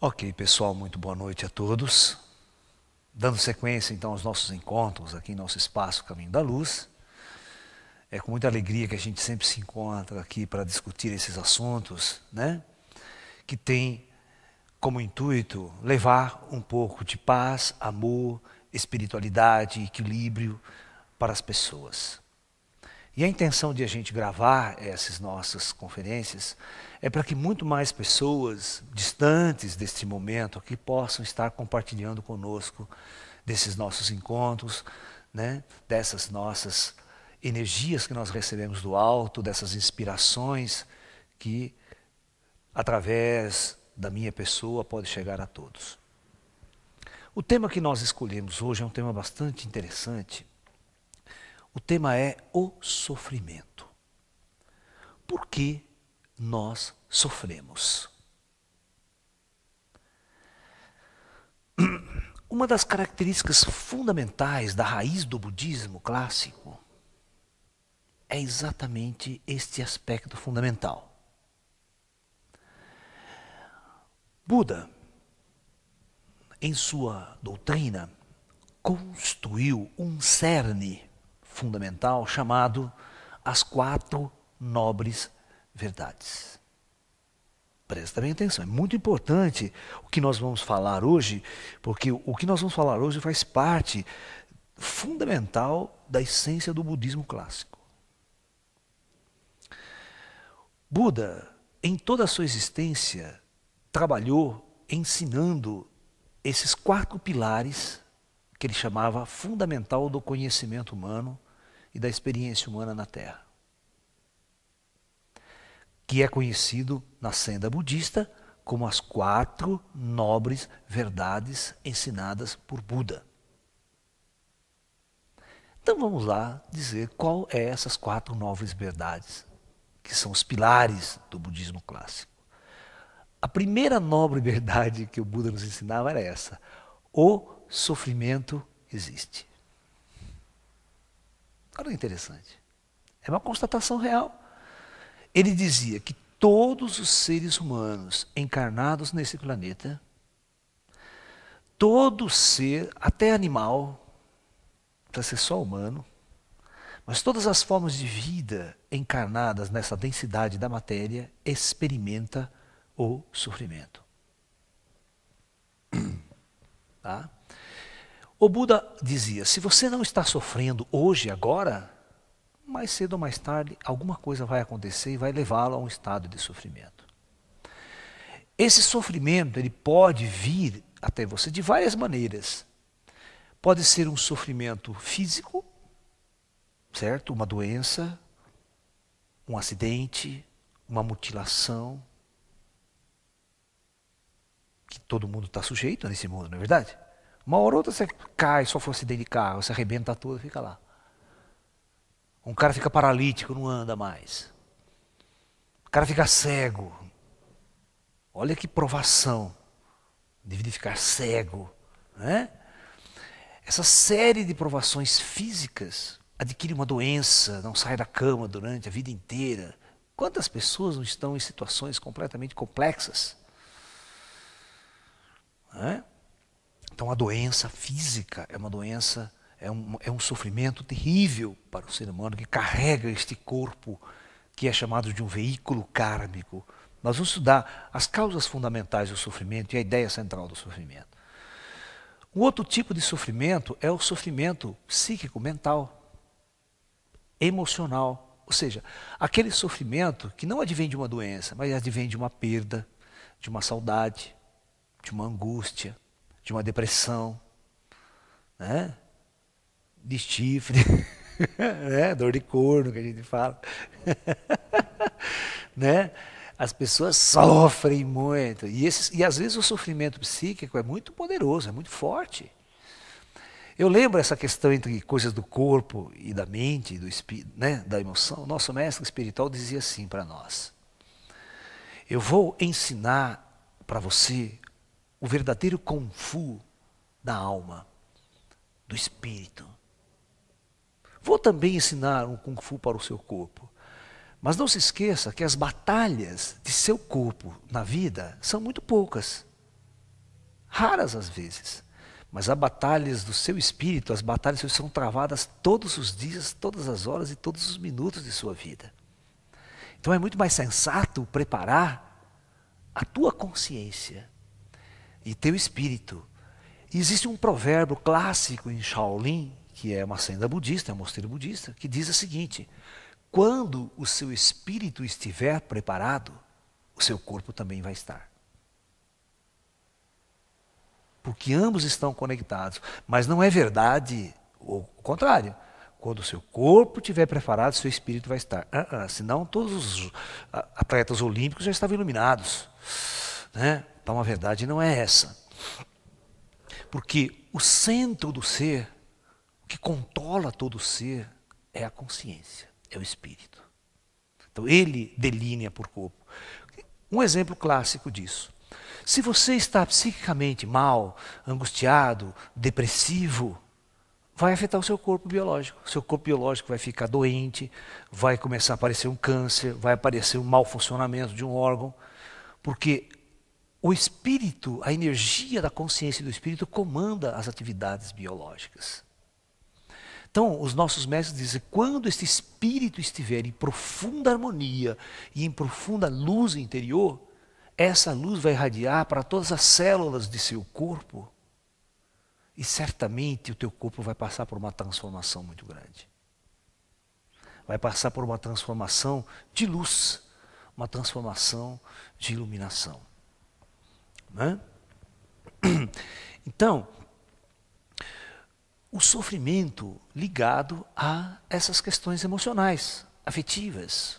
Ok, pessoal, muito boa noite a todos. Dando sequência então aos nossos encontros aqui em nosso espaço Caminho da Luz. É com muita alegria que a gente sempre se encontra aqui para discutir esses assuntos, né? Que tem como intuito levar um pouco de paz, amor, espiritualidade, equilíbrio para as pessoas. E a intenção de a gente gravar essas nossas conferências é para que muito mais pessoas distantes deste momento aqui possam estar compartilhando conosco desses nossos encontros, né? dessas nossas energias que nós recebemos do alto, dessas inspirações que, através da minha pessoa, pode chegar a todos. O tema que nós escolhemos hoje é um tema bastante interessante. O tema é o sofrimento. Por que nós sofremos. Uma das características fundamentais da raiz do budismo clássico é exatamente este aspecto fundamental. Buda, em sua doutrina, construiu um cerne fundamental chamado as quatro nobres verdades. Presta bem atenção, é muito importante o que nós vamos falar hoje, porque o que nós vamos falar hoje faz parte fundamental da essência do budismo clássico. Buda, em toda a sua existência, trabalhou ensinando esses quatro pilares que ele chamava fundamental do conhecimento humano e da experiência humana na Terra que é conhecido na senda budista como as quatro nobres verdades ensinadas por Buda. Então vamos lá dizer qual é essas quatro nobres verdades que são os pilares do budismo clássico. A primeira nobre verdade que o Buda nos ensinava era essa: o sofrimento existe. Olha que interessante. É uma constatação real. Ele dizia que todos os seres humanos encarnados nesse planeta, todo ser, até animal, para ser só humano, mas todas as formas de vida encarnadas nessa densidade da matéria experimenta o sofrimento. Tá? O Buda dizia: se você não está sofrendo hoje, agora, mais cedo ou mais tarde, alguma coisa vai acontecer e vai levá-lo a um estado de sofrimento. Esse sofrimento ele pode vir até você de várias maneiras. Pode ser um sofrimento físico, certo? Uma doença, um acidente, uma mutilação, que todo mundo está sujeito nesse mundo, não é verdade? Uma hora ou outra você cai, sofre um acidente de carro, você arrebenta tudo e fica lá. Um cara fica paralítico, não anda mais. O cara fica cego. Olha que provação. Devia ficar cego. Né? Essa série de provações físicas adquire uma doença, não sai da cama durante a vida inteira. Quantas pessoas não estão em situações completamente complexas? Né? Então, a doença física é uma doença é um, é um sofrimento terrível para o ser humano que carrega este corpo que é chamado de um veículo kármico. Nós vamos estudar as causas fundamentais do sofrimento e a ideia central do sofrimento. Um outro tipo de sofrimento é o sofrimento psíquico, mental, emocional. Ou seja, aquele sofrimento que não advém de uma doença, mas advém de uma perda, de uma saudade, de uma angústia, de uma depressão, né? de chifre, né? dor de corno que a gente fala. né? As pessoas sofrem muito. E, esses, e às vezes o sofrimento psíquico é muito poderoso, é muito forte. Eu lembro essa questão entre coisas do corpo e da mente, do espírito, né, da emoção. O Nosso mestre espiritual dizia assim para nós: Eu vou ensinar para você o verdadeiro Kung Fu da alma, do espírito. Vou também ensinar um Kung Fu para o seu corpo. Mas não se esqueça que as batalhas de seu corpo na vida são muito poucas, raras às vezes. Mas as batalhas do seu espírito, as batalhas são travadas todos os dias, todas as horas e todos os minutos de sua vida. Então é muito mais sensato preparar a tua consciência e teu espírito. E existe um provérbio clássico em Shaolin que é uma senda budista, é um mosteiro budista, que diz o seguinte: quando o seu espírito estiver preparado, o seu corpo também vai estar. Porque ambos estão conectados. Mas não é verdade o contrário. Quando o seu corpo estiver preparado, seu espírito vai estar. Uh -uh, senão, todos os atletas olímpicos já estavam iluminados. Né? Então, a verdade não é essa. Porque o centro do ser que controla todo ser é a consciência, é o espírito. Então ele delinea por corpo. Um exemplo clássico disso. Se você está psiquicamente mal, angustiado, depressivo, vai afetar o seu corpo biológico. Seu corpo biológico vai ficar doente, vai começar a aparecer um câncer, vai aparecer um mau funcionamento de um órgão, porque o espírito, a energia da consciência do espírito comanda as atividades biológicas. Então, os nossos mestres dizem: quando este espírito estiver em profunda harmonia e em profunda luz interior, essa luz vai irradiar para todas as células de seu corpo. E certamente o teu corpo vai passar por uma transformação muito grande. Vai passar por uma transformação de luz, uma transformação de iluminação. Né? Então, o sofrimento ligado a essas questões emocionais, afetivas.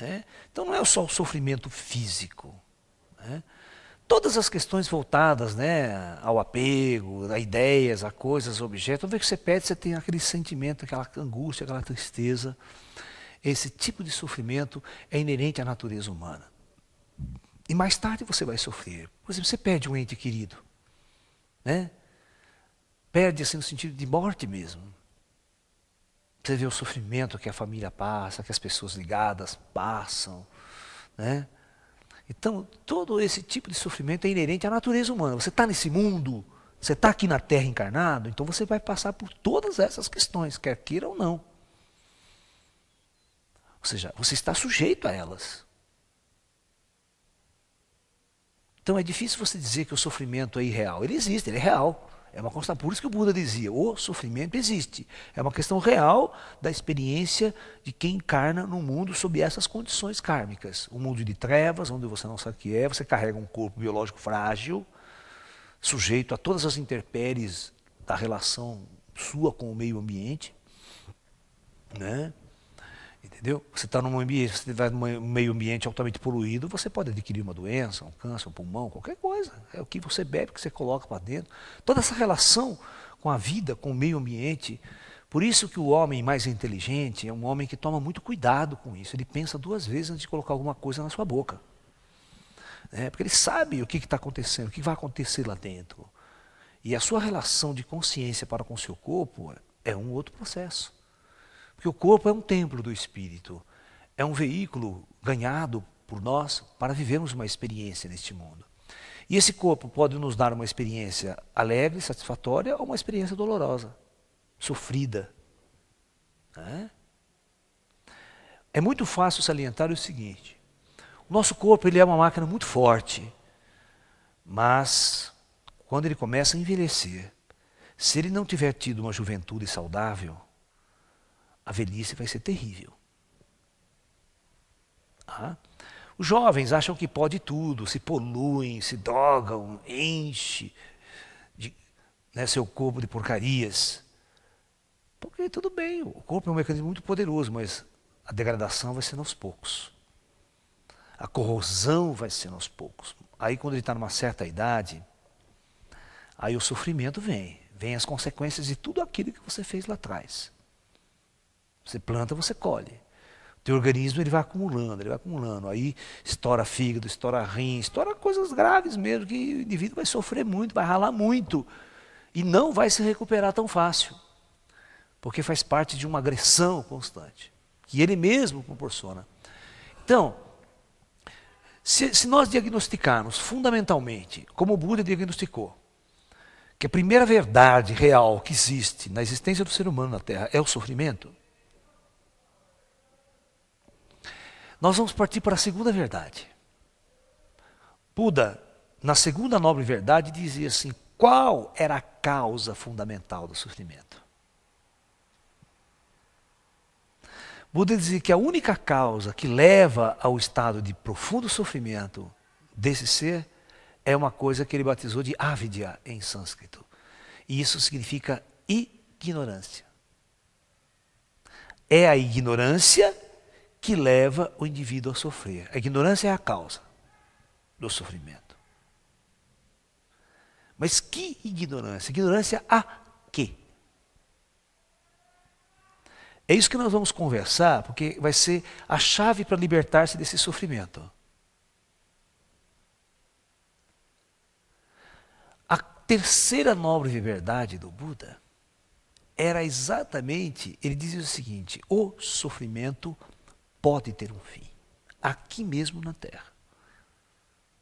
Né? Então não é só o sofrimento físico. Né? Todas as questões voltadas né, ao apego, a ideias, a coisas, a objetos, toda que você pede, você tem aquele sentimento, aquela angústia, aquela tristeza. Esse tipo de sofrimento é inerente à natureza humana. E mais tarde você vai sofrer. Por exemplo, você perde um ente querido. Né? perde assim no sentido de morte mesmo. Você vê o sofrimento que a família passa, que as pessoas ligadas passam, né? Então, todo esse tipo de sofrimento é inerente à natureza humana. Você está nesse mundo, você está aqui na Terra encarnado, então você vai passar por todas essas questões, quer queira ou não. Ou seja, você está sujeito a elas. Então é difícil você dizer que o sofrimento é irreal. Ele existe, ele é real. É uma constatação. Por isso que o Buda dizia: o sofrimento existe. É uma questão real da experiência de quem encarna no mundo sob essas condições kármicas. Um mundo de trevas, onde você não sabe o que é, você carrega um corpo biológico frágil, sujeito a todas as intempéries da relação sua com o meio ambiente. Né? Entendeu? Você está num ambiente, você vai num meio ambiente altamente poluído, você pode adquirir uma doença, um câncer, um pulmão, qualquer coisa. É o que você bebe, o que você coloca para dentro. Toda essa relação com a vida, com o meio ambiente. Por isso que o homem mais inteligente é um homem que toma muito cuidado com isso. Ele pensa duas vezes antes de colocar alguma coisa na sua boca. É, porque ele sabe o que está acontecendo, o que vai acontecer lá dentro. E a sua relação de consciência para com o seu corpo é um outro processo. Porque o corpo é um templo do espírito, é um veículo ganhado por nós para vivermos uma experiência neste mundo. E esse corpo pode nos dar uma experiência alegre, satisfatória ou uma experiência dolorosa, sofrida. Né? É muito fácil salientar o seguinte: o nosso corpo ele é uma máquina muito forte, mas quando ele começa a envelhecer, se ele não tiver tido uma juventude saudável, a velhice vai ser terrível. Ah. Os jovens acham que pode tudo, se poluem, se drogam, enche de, né, seu corpo de porcarias. Porque tudo bem, o corpo é um mecanismo muito poderoso, mas a degradação vai ser aos poucos. A corrosão vai ser aos poucos. Aí quando ele está numa certa idade, aí o sofrimento vem. Vem as consequências de tudo aquilo que você fez lá atrás. Você planta, você colhe. O teu organismo ele vai acumulando, ele vai acumulando. Aí estoura fígado, estoura rim, estoura coisas graves mesmo, que o indivíduo vai sofrer muito, vai ralar muito. E não vai se recuperar tão fácil. Porque faz parte de uma agressão constante, que ele mesmo proporciona. Então, se, se nós diagnosticarmos fundamentalmente, como o Buda diagnosticou, que a primeira verdade real que existe na existência do ser humano na Terra é o sofrimento, Nós vamos partir para a segunda verdade. Buda, na segunda nobre verdade, dizia assim: qual era a causa fundamental do sofrimento? Buda dizia que a única causa que leva ao estado de profundo sofrimento desse ser é uma coisa que ele batizou de avidya em sânscrito. E isso significa ignorância. É a ignorância que leva o indivíduo a sofrer. A ignorância é a causa do sofrimento. Mas que ignorância? Ignorância a quê? É isso que nós vamos conversar, porque vai ser a chave para libertar-se desse sofrimento. A terceira nobre verdade do Buda era exatamente, ele dizia o seguinte: o sofrimento pode ter um fim, aqui mesmo na terra.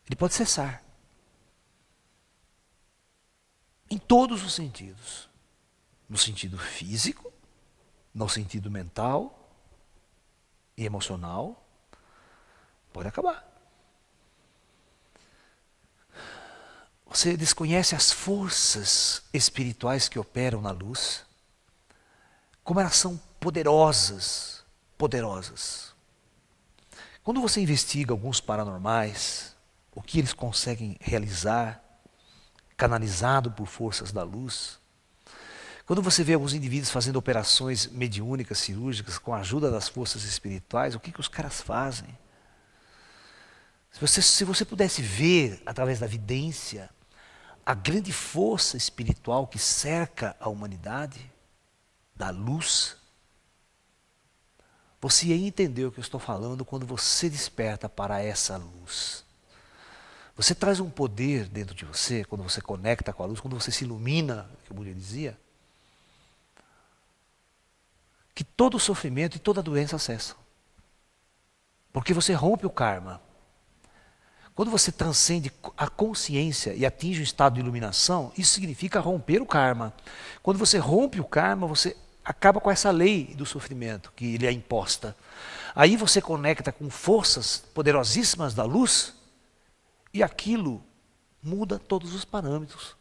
Ele pode cessar. Em todos os sentidos. No sentido físico, no sentido mental e emocional, pode acabar. Você desconhece as forças espirituais que operam na luz? Como elas são poderosas, poderosas. Quando você investiga alguns paranormais, o que eles conseguem realizar, canalizado por forças da luz, quando você vê alguns indivíduos fazendo operações mediúnicas, cirúrgicas, com a ajuda das forças espirituais, o que, que os caras fazem? Se você, se você pudesse ver, através da vidência, a grande força espiritual que cerca a humanidade, da luz, você entendeu o que eu estou falando quando você desperta para essa luz. Você traz um poder dentro de você, quando você conecta com a luz, quando você se ilumina, que o Buda dizia, que todo sofrimento e toda doença cessam. Porque você rompe o karma. Quando você transcende a consciência e atinge o estado de iluminação, isso significa romper o karma. Quando você rompe o karma, você acaba com essa lei do sofrimento que lhe é imposta. Aí você conecta com forças poderosíssimas da luz e aquilo muda todos os parâmetros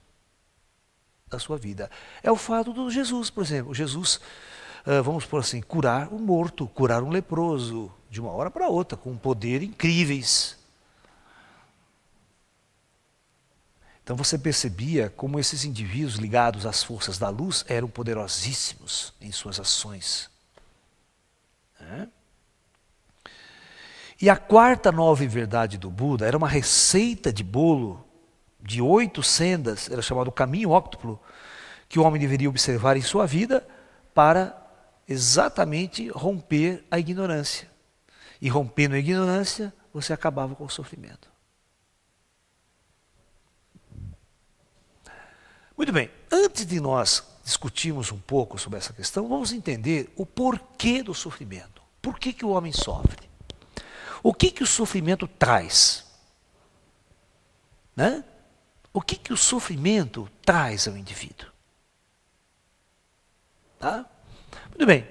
da sua vida. É o fato do Jesus, por exemplo. Jesus, ah, vamos por assim, curar um morto, curar um leproso, de uma hora para outra, com poder incríveis. Então você percebia como esses indivíduos ligados às forças da luz eram poderosíssimos em suas ações. Né? E a quarta nova verdade do Buda era uma receita de bolo de oito sendas, era chamado caminho óctuplo, que o homem deveria observar em sua vida para exatamente romper a ignorância. E rompendo a ignorância, você acabava com o sofrimento. Muito bem, antes de nós discutirmos um pouco sobre essa questão, vamos entender o porquê do sofrimento. Por que, que o homem sofre? O que, que o sofrimento traz? Né? O que, que o sofrimento traz ao indivíduo? Tá? Muito bem.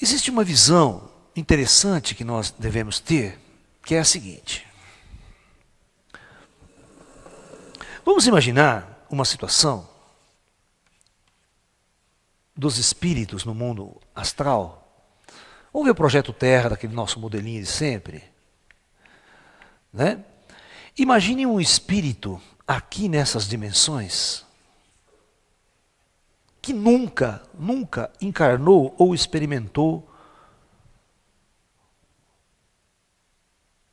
Existe uma visão interessante que nós devemos ter, que é a seguinte. Vamos imaginar uma situação dos espíritos no mundo astral. Vamos ver o projeto Terra, daquele nosso modelinho de sempre. Né? Imagine um espírito aqui nessas dimensões que nunca, nunca encarnou ou experimentou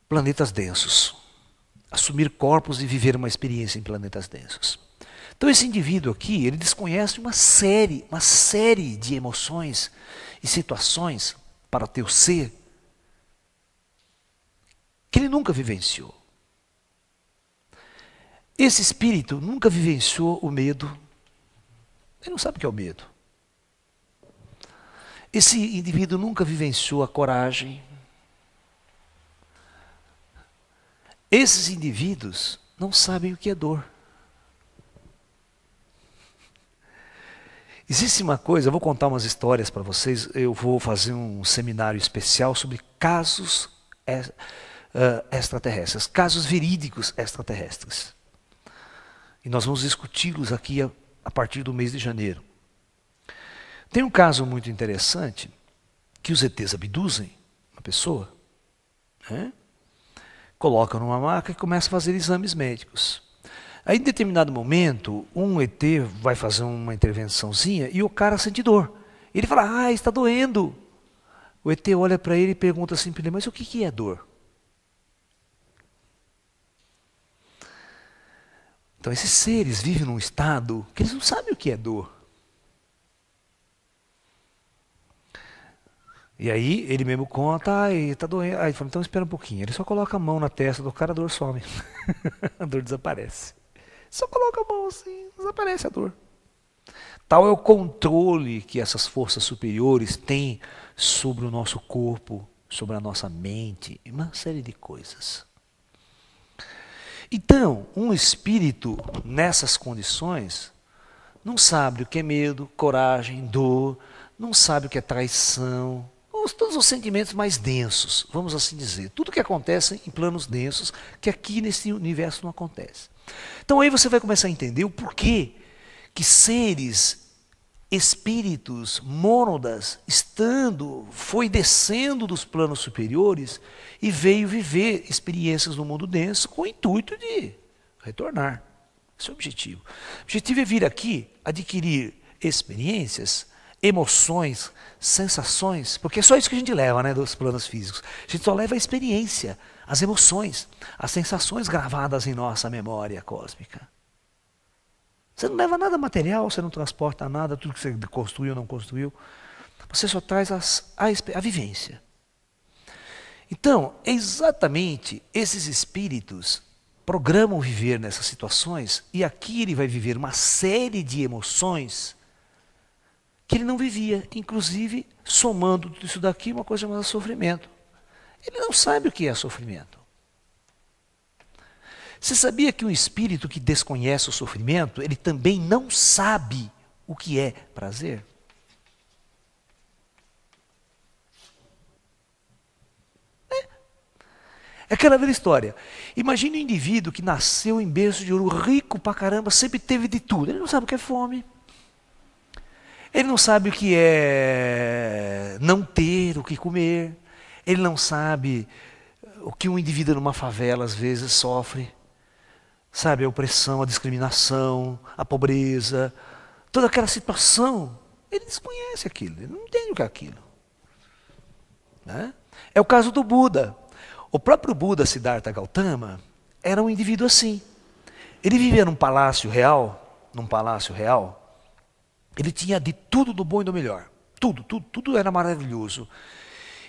planetas densos assumir corpos e viver uma experiência em planetas densos. Então esse indivíduo aqui, ele desconhece uma série, uma série de emoções e situações para teu ser que ele nunca vivenciou. Esse espírito nunca vivenciou o medo. Ele não sabe o que é o medo. Esse indivíduo nunca vivenciou a coragem, Esses indivíduos não sabem o que é dor. Existe uma coisa, eu vou contar umas histórias para vocês, eu vou fazer um seminário especial sobre casos é, ah, extraterrestres, casos verídicos extraterrestres. E nós vamos discuti-los aqui a partir do mês de janeiro. Tem um caso muito interessante que os ETs abduzem uma pessoa. Né? colocam numa maca e começam a fazer exames médicos. Aí, em determinado momento, um ET vai fazer uma intervençãozinha e o cara sente dor. Ele fala, ah, está doendo. O ET olha para ele e pergunta assim para ele, mas o que é dor? Então, esses seres vivem num estado que eles não sabem o que é dor. E aí ele mesmo conta, ai, tá doendo. Aí ele fala, então espera um pouquinho. Ele só coloca a mão na testa do cara, a dor some. a dor desaparece. Só coloca a mão assim, desaparece a dor. Tal é o controle que essas forças superiores têm sobre o nosso corpo, sobre a nossa mente, uma série de coisas. Então, um espírito nessas condições não sabe o que é medo, coragem, dor, não sabe o que é traição, os, todos os sentimentos mais densos, vamos assim dizer. Tudo que acontece em planos densos, que aqui nesse universo não acontece. Então aí você vai começar a entender o porquê que seres, espíritos, mônadas, estando, foi descendo dos planos superiores e veio viver experiências no mundo denso com o intuito de retornar. Esse é o objetivo. O objetivo é vir aqui adquirir experiências emoções, sensações, porque é só isso que a gente leva né, dos planos físicos. A gente só leva a experiência, as emoções, as sensações gravadas em nossa memória cósmica. Você não leva nada material, você não transporta nada, tudo que você construiu não construiu. Você só traz as, a, a vivência. Então, é exatamente esses espíritos programam viver nessas situações, e aqui ele vai viver uma série de emoções que ele não vivia, inclusive somando tudo isso daqui uma coisa chamada é sofrimento. Ele não sabe o que é sofrimento. Você sabia que um espírito que desconhece o sofrimento, ele também não sabe o que é prazer? É. é, aquela velha história. Imagine um indivíduo que nasceu em berço de ouro, rico pra caramba, sempre teve de tudo. Ele não sabe o que é fome. Ele não sabe o que é não ter o que comer. Ele não sabe o que um indivíduo numa favela às vezes sofre. Sabe, a opressão, a discriminação, a pobreza, toda aquela situação. Ele desconhece aquilo, ele não entende o que é aquilo. Né? É o caso do Buda. O próprio Buda Siddhartha Gautama era um indivíduo assim. Ele vivia num palácio real, num palácio real, ele tinha de tudo do bom e do melhor. Tudo, tudo, tudo era maravilhoso.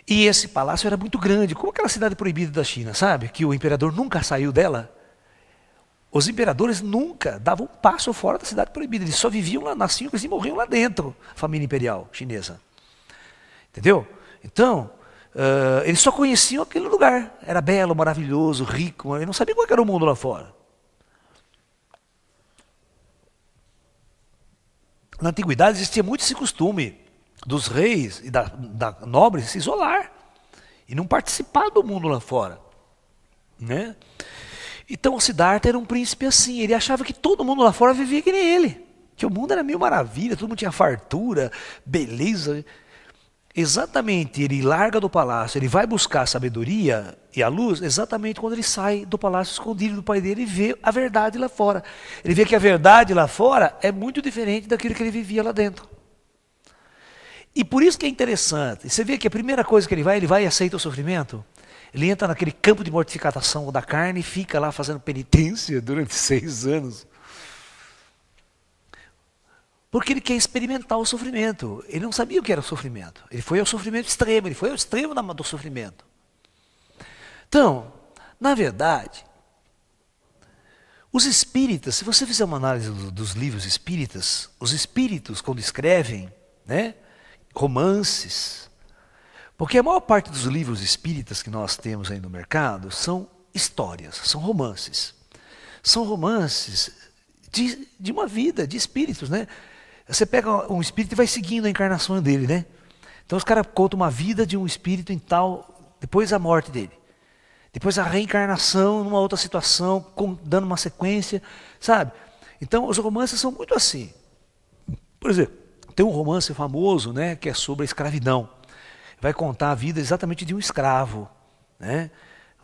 E esse palácio era muito grande, como aquela cidade proibida da China, sabe? Que o imperador nunca saiu dela. Os imperadores nunca davam um passo fora da cidade proibida. Eles só viviam lá, nasciam e morriam lá dentro, família imperial chinesa. Entendeu? Então, uh, eles só conheciam aquele lugar. Era belo, maravilhoso, rico. Eles não sabiam qual era o mundo lá fora. na antiguidade existia muito esse costume dos reis e da, da nobre se isolar e não participar do mundo lá fora, né? Então Siddhartha era um príncipe assim, ele achava que todo mundo lá fora vivia que nem ele, que o mundo era mil maravilha, todo mundo tinha fartura, beleza. Exatamente, ele larga do palácio, ele vai buscar a sabedoria e a luz, exatamente quando ele sai do palácio escondido do pai dele e vê a verdade lá fora. Ele vê que a verdade lá fora é muito diferente daquilo que ele vivia lá dentro. E por isso que é interessante. Você vê que a primeira coisa que ele vai, ele vai e aceita o sofrimento. Ele entra naquele campo de mortificação da carne e fica lá fazendo penitência durante seis anos. Porque ele quer experimentar o sofrimento. Ele não sabia o que era o sofrimento. Ele foi ao sofrimento extremo, ele foi ao extremo do sofrimento. Então, na verdade, os espíritas, se você fizer uma análise dos livros espíritas, os espíritos, quando escrevem né, romances, porque a maior parte dos livros espíritas que nós temos aí no mercado são histórias, são romances. São romances de, de uma vida, de espíritos, né? Você pega um espírito e vai seguindo a encarnação dele, né? Então os caras contam uma vida de um espírito em tal, depois a morte dele. Depois a reencarnação numa outra situação, com, dando uma sequência, sabe? Então os romances são muito assim. Por exemplo, tem um romance famoso, né, que é sobre a escravidão. Vai contar a vida exatamente de um escravo, né?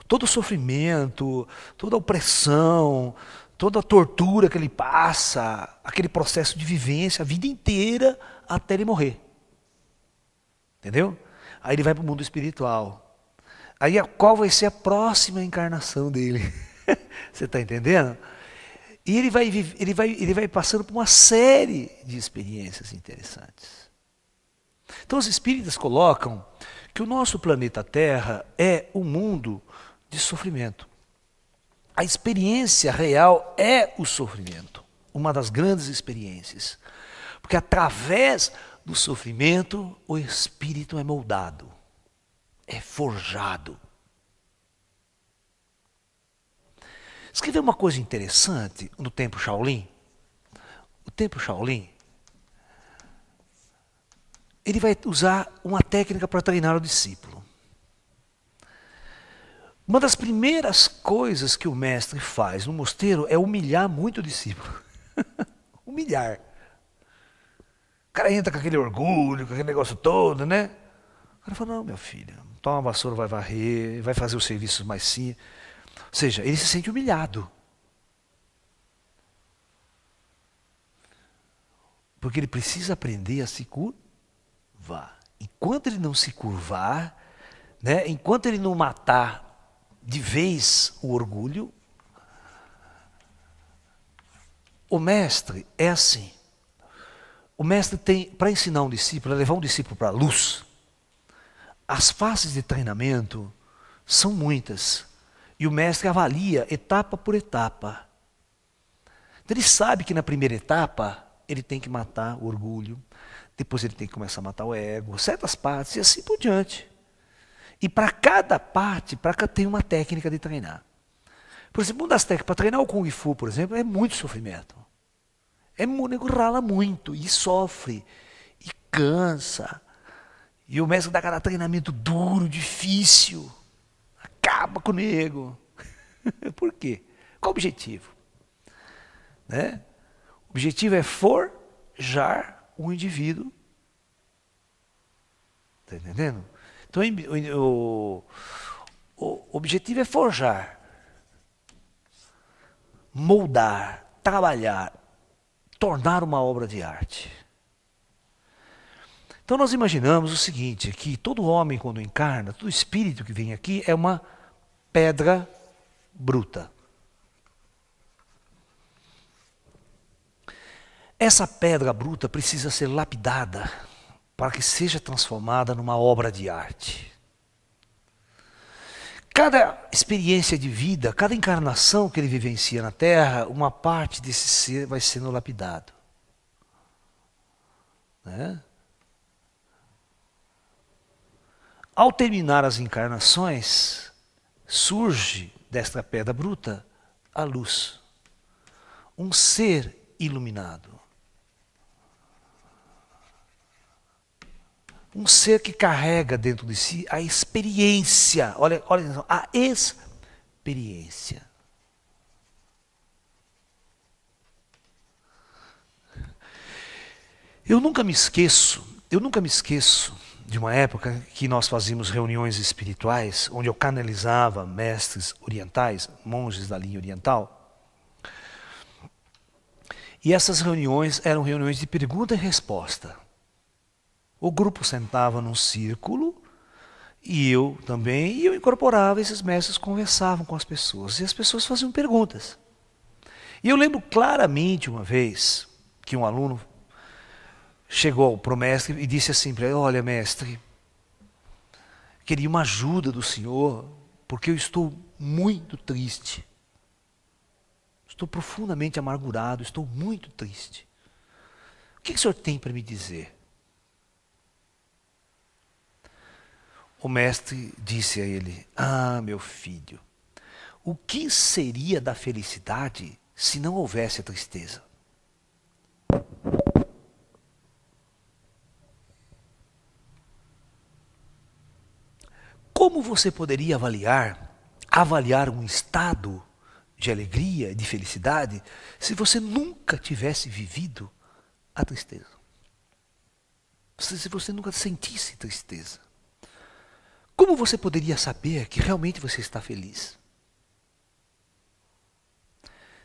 Todo o sofrimento, toda a opressão, toda a tortura que ele passa, aquele processo de vivência, a vida inteira até ele morrer. Entendeu? Aí ele vai para o mundo espiritual. Aí qual vai ser a próxima encarnação dele? Você está entendendo? E ele vai, ele, vai, ele vai passando por uma série de experiências interessantes. Então os espíritas colocam que o nosso planeta Terra é um mundo de sofrimento a experiência real é o sofrimento, uma das grandes experiências. Porque através do sofrimento o espírito é moldado, é forjado. Escreveu uma coisa interessante no tempo Shaolin. O tempo Shaolin, ele vai usar uma técnica para treinar o discípulo. Uma das primeiras coisas que o mestre faz no mosteiro é humilhar muito o discípulo. humilhar. O cara entra com aquele orgulho, com aquele negócio todo, né? O cara fala: Não, meu filho, toma uma vassoura, vai varrer, vai fazer os serviços mais sim. Ou seja, ele se sente humilhado. Porque ele precisa aprender a se curvar. Enquanto ele não se curvar, né, enquanto ele não matar de vez o orgulho. O mestre é assim. O mestre tem, para ensinar um discípulo, levar um discípulo para a luz, as fases de treinamento são muitas. E o mestre avalia etapa por etapa. Então ele sabe que na primeira etapa ele tem que matar o orgulho, depois ele tem que começar a matar o ego, certas partes e assim por diante. E para cada parte, para tem uma técnica de treinar. Por exemplo, uma das técnicas para treinar o Kung Fu, por exemplo, é muito sofrimento. É o nego rala muito e sofre e cansa. E o mestre dá cada treinamento duro, difícil. Acaba com o nego. por quê? Qual o objetivo? Né? O objetivo é forjar um indivíduo. Está entendendo? Então o, o objetivo é forjar, moldar, trabalhar, tornar uma obra de arte. Então nós imaginamos o seguinte, que todo homem quando encarna, todo espírito que vem aqui é uma pedra bruta. Essa pedra bruta precisa ser lapidada para que seja transformada numa obra de arte. Cada experiência de vida, cada encarnação que ele vivencia na Terra, uma parte desse ser vai sendo lapidado. Né? Ao terminar as encarnações, surge desta pedra bruta a luz, um ser iluminado. um ser que carrega dentro de si a experiência. Olha, olha a experiência. Eu nunca me esqueço, eu nunca me esqueço de uma época que nós fazíamos reuniões espirituais, onde eu canalizava mestres orientais, monges da linha oriental. E essas reuniões eram reuniões de pergunta e resposta. O grupo sentava num círculo e eu também, e eu incorporava esses mestres, conversavam com as pessoas, e as pessoas faziam perguntas. E eu lembro claramente uma vez que um aluno chegou para o mestre e disse assim para ele: Olha, mestre, queria uma ajuda do senhor, porque eu estou muito triste. Estou profundamente amargurado, estou muito triste. O que, que o senhor tem para me dizer? O mestre disse a ele: Ah, meu filho, o que seria da felicidade se não houvesse a tristeza? Como você poderia avaliar avaliar um estado de alegria, de felicidade, se você nunca tivesse vivido a tristeza? Se você nunca sentisse tristeza? Como você poderia saber que realmente você está feliz?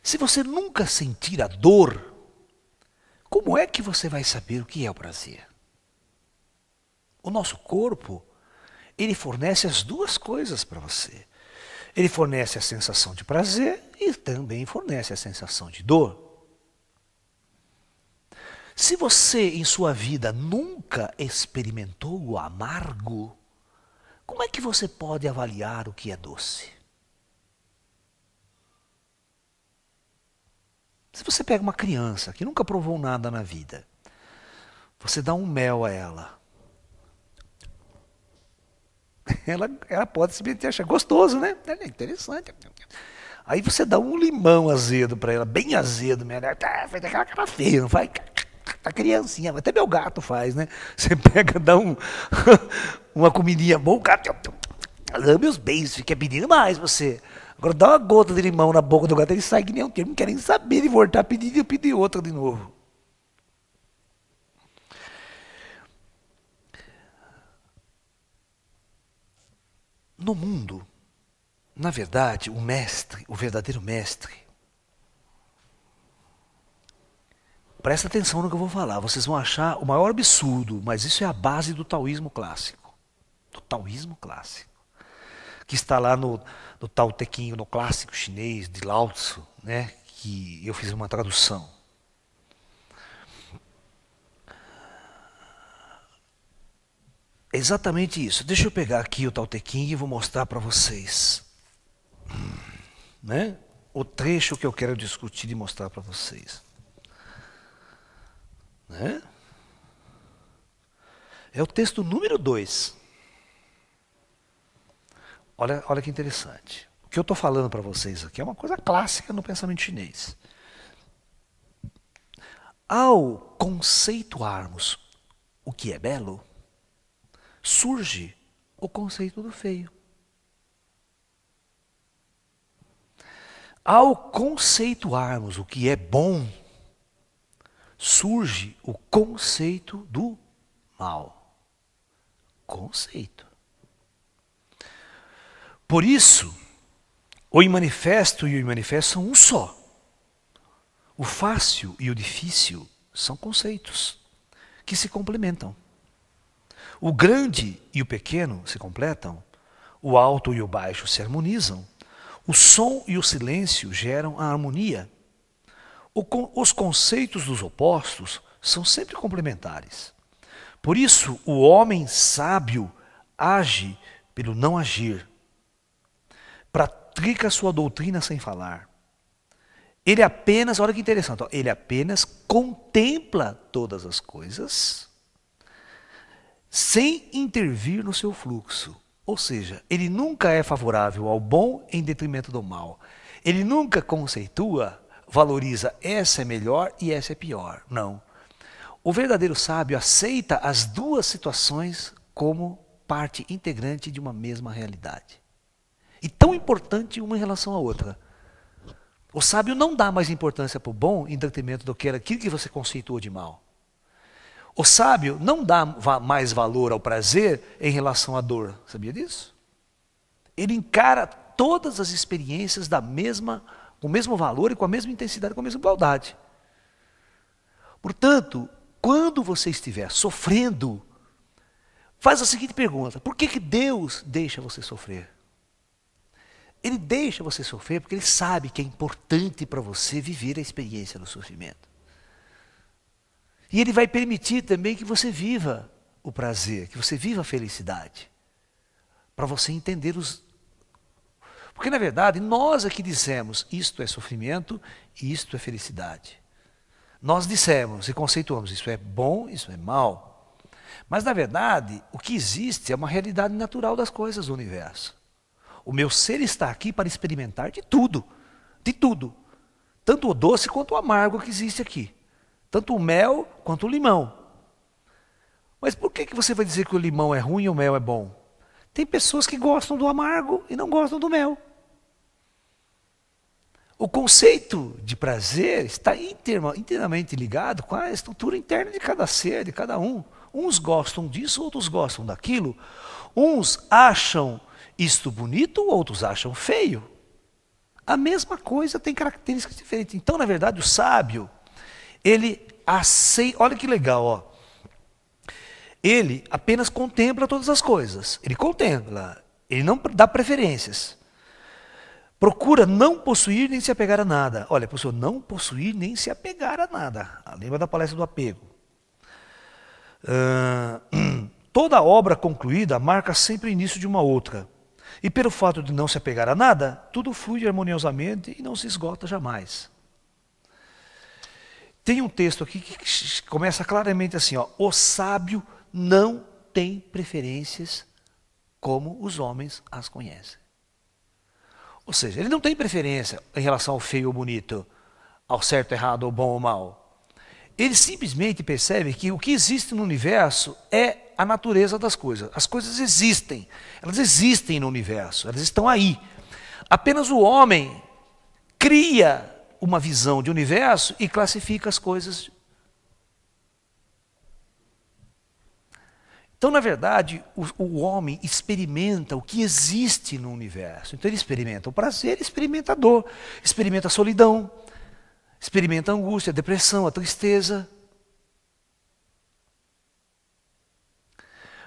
Se você nunca sentir a dor, como é que você vai saber o que é o prazer? O nosso corpo, ele fornece as duas coisas para você. Ele fornece a sensação de prazer e também fornece a sensação de dor. Se você em sua vida nunca experimentou o amargo, como é que você pode avaliar o que é doce? Se você pega uma criança que nunca provou nada na vida, você dá um mel a ela. Ela, ela pode simplesmente achar gostoso, né? É interessante. Aí você dá um limão azedo para ela, bem azedo, minha vai ah, faz aquela cara feia, não vai? a criancinha, até meu gato faz, né? Você pega, dá um, uma comidinha boa, o gato lame os beijos, fica pedindo mais você. Agora dá uma gota de limão na boca do gato, ele sai que nem um termo, não quer nem saber de voltar a pedir, eu pedir outra de novo. No mundo, na verdade, o mestre, o verdadeiro mestre, presta atenção no que eu vou falar. Vocês vão achar o maior absurdo, mas isso é a base do taoísmo clássico. Do taoísmo clássico. Que está lá no, no Tao Te Ching, no clássico chinês de Lao Tzu, né? que eu fiz uma tradução. É exatamente isso. Deixa eu pegar aqui o Tao Te Ching e vou mostrar para vocês. Né? O trecho que eu quero discutir e mostrar para vocês. Né? É o texto número 2. Olha, olha que interessante. O que eu estou falando para vocês aqui é uma coisa clássica no pensamento chinês. Ao conceituarmos o que é belo, surge o conceito do feio. Ao conceituarmos o que é bom, surge o conceito do mal. Conceito. Por isso, o imanifesto e o imanifesto são um só. O fácil e o difícil são conceitos que se complementam. O grande e o pequeno se completam, o alto e o baixo se harmonizam, o som e o silêncio geram a harmonia os conceitos dos opostos são sempre complementares. Por isso, o homem sábio age pelo não agir, pratica sua doutrina sem falar. Ele apenas, olha que interessante, ele apenas contempla todas as coisas sem intervir no seu fluxo. Ou seja, ele nunca é favorável ao bom em detrimento do mal. Ele nunca conceitua valoriza essa é melhor e essa é pior. Não. O verdadeiro sábio aceita as duas situações como parte integrante de uma mesma realidade. E tão importante uma em relação à outra. O sábio não dá mais importância para o bom em detrimento do que era aquilo que você conceituou de mal. O sábio não dá mais valor ao prazer em relação à dor. Sabia disso? Ele encara todas as experiências da mesma com o mesmo valor e com a mesma intensidade, com a mesma igualdade. Portanto, quando você estiver sofrendo, faz a seguinte pergunta: por que, que Deus deixa você sofrer? Ele deixa você sofrer porque ele sabe que é importante para você viver a experiência do sofrimento. E ele vai permitir também que você viva o prazer, que você viva a felicidade, para você entender os porque, na verdade, nós aqui é dissemos: isto é sofrimento, e isto é felicidade. Nós dissemos e conceituamos: isso é bom, isso é mal. Mas, na verdade, o que existe é uma realidade natural das coisas do universo. O meu ser está aqui para experimentar de tudo, de tudo. Tanto o doce quanto o amargo que existe aqui. Tanto o mel quanto o limão. Mas por que, que você vai dizer que o limão é ruim e o mel é bom? Tem pessoas que gostam do amargo e não gostam do mel. O conceito de prazer está inteiramente ligado com a estrutura interna de cada ser, de cada um. Uns gostam disso, outros gostam daquilo. Uns acham isto bonito, outros acham feio. A mesma coisa tem características diferentes. Então, na verdade, o sábio, ele aceita. Olha que legal, ó. Ele apenas contempla todas as coisas. Ele contempla. Ele não dá preferências. Procura não possuir nem se apegar a nada. Olha, professor, não possuir nem se apegar a nada. Ah, lembra da palestra do apego. Uh, toda obra concluída marca sempre o início de uma outra. E pelo fato de não se apegar a nada, tudo flui harmoniosamente e não se esgota jamais. Tem um texto aqui que começa claramente assim: ó, o sábio não tem preferências como os homens as conhecem. Ou seja, ele não tem preferência em relação ao feio ou bonito, ao certo, errado, ou bom ou mal. Ele simplesmente percebe que o que existe no universo é a natureza das coisas. As coisas existem, elas existem no universo, elas estão aí. Apenas o homem cria uma visão de universo e classifica as coisas Então, na verdade, o, o, homem experimenta o que existe no universo. Então, ele experimenta o prazer, experimenta a dor, experimenta a solidão, experimenta a angústia, a depressão, a tristeza.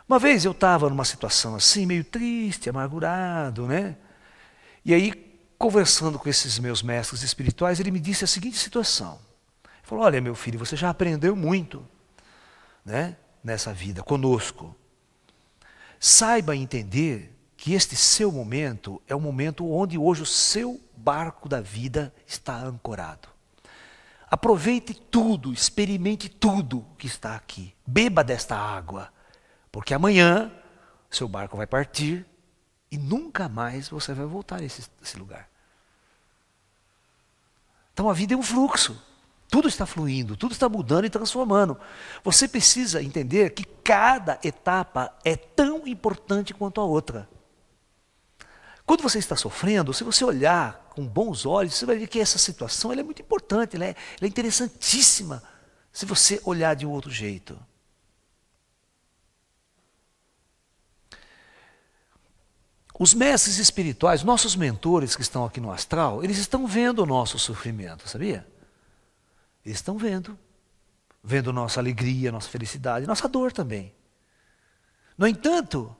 Uma vez eu estava numa situação assim, meio triste, amargurado, né? E aí, conversando com esses meus mestres espirituais, ele me disse a seguinte situação. Ele falou: Olha, meu filho, você já aprendeu muito, né? nessa vida, conosco. Saiba entender que este seu momento é o momento onde hoje o seu barco da vida está ancorado. Aproveite tudo, experimente tudo que está aqui. Beba desta água, porque amanhã seu barco vai partir e nunca mais você vai voltar a esse, esse lugar. Então a vida é um fluxo. Tudo está fluindo, tudo está mudando e transformando. Você precisa entender que cada etapa é tão importante quanto a outra. Quando você está sofrendo, se você olhar com bons olhos, você vai ver que essa situação é muito importante, ela é, ela é interessantíssima se você olhar de um outro jeito. Os mestres espirituais, nossos mentores que estão aqui no astral, eles estão vendo o nosso sofrimento, sabia? Eles estão vendo. Vendo nossa alegria, nossa felicidade, nossa dor também. No entanto,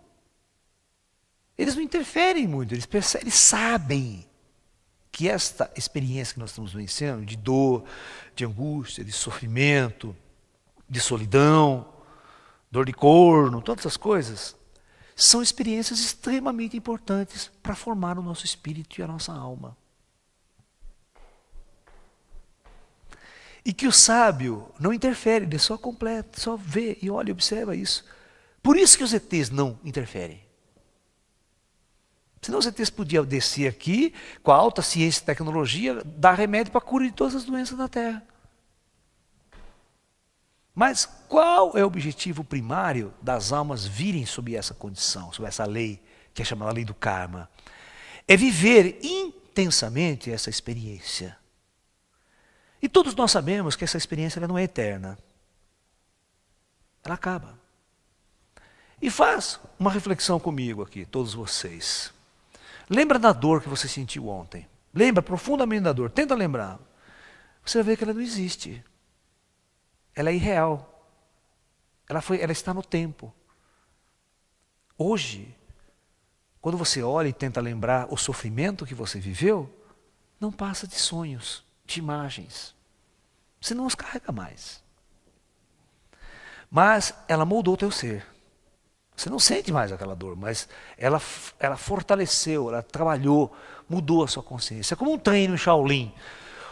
eles não interferem muito, eles, percebem, eles sabem que esta experiência que nós estamos vivenciando, de dor, de angústia, de sofrimento, de solidão, dor de corno, todas essas coisas, são experiências extremamente importantes para formar o nosso espírito e a nossa alma. E que o sábio não interfere, ele só completa, só vê e olha e observa isso. Por isso que os ETs não interferem. Senão os ETs podiam descer aqui, com a alta ciência e tecnologia, dar remédio para a cura de todas as doenças da Terra. Mas qual é o objetivo primário das almas virem sob essa condição, sob essa lei, que é chamada lei do karma? É viver intensamente essa experiência. E todos nós sabemos que essa experiência não é eterna. Ela acaba. E faz uma reflexão comigo aqui, todos vocês. Lembra da dor que você sentiu ontem. Lembra profundamente da dor. Tenta lembrar. Você vai ver que ela não existe. Ela é irreal. Ela, foi, ela está no tempo. Hoje, quando você olha e tenta lembrar o sofrimento que você viveu, não passa de sonhos de imagens. Você não os carrega mais. Mas ela moldou o teu ser. Você não sente mais aquela dor, mas ela, ela fortaleceu, ela trabalhou, mudou a sua consciência. É como um treino em Shaolin.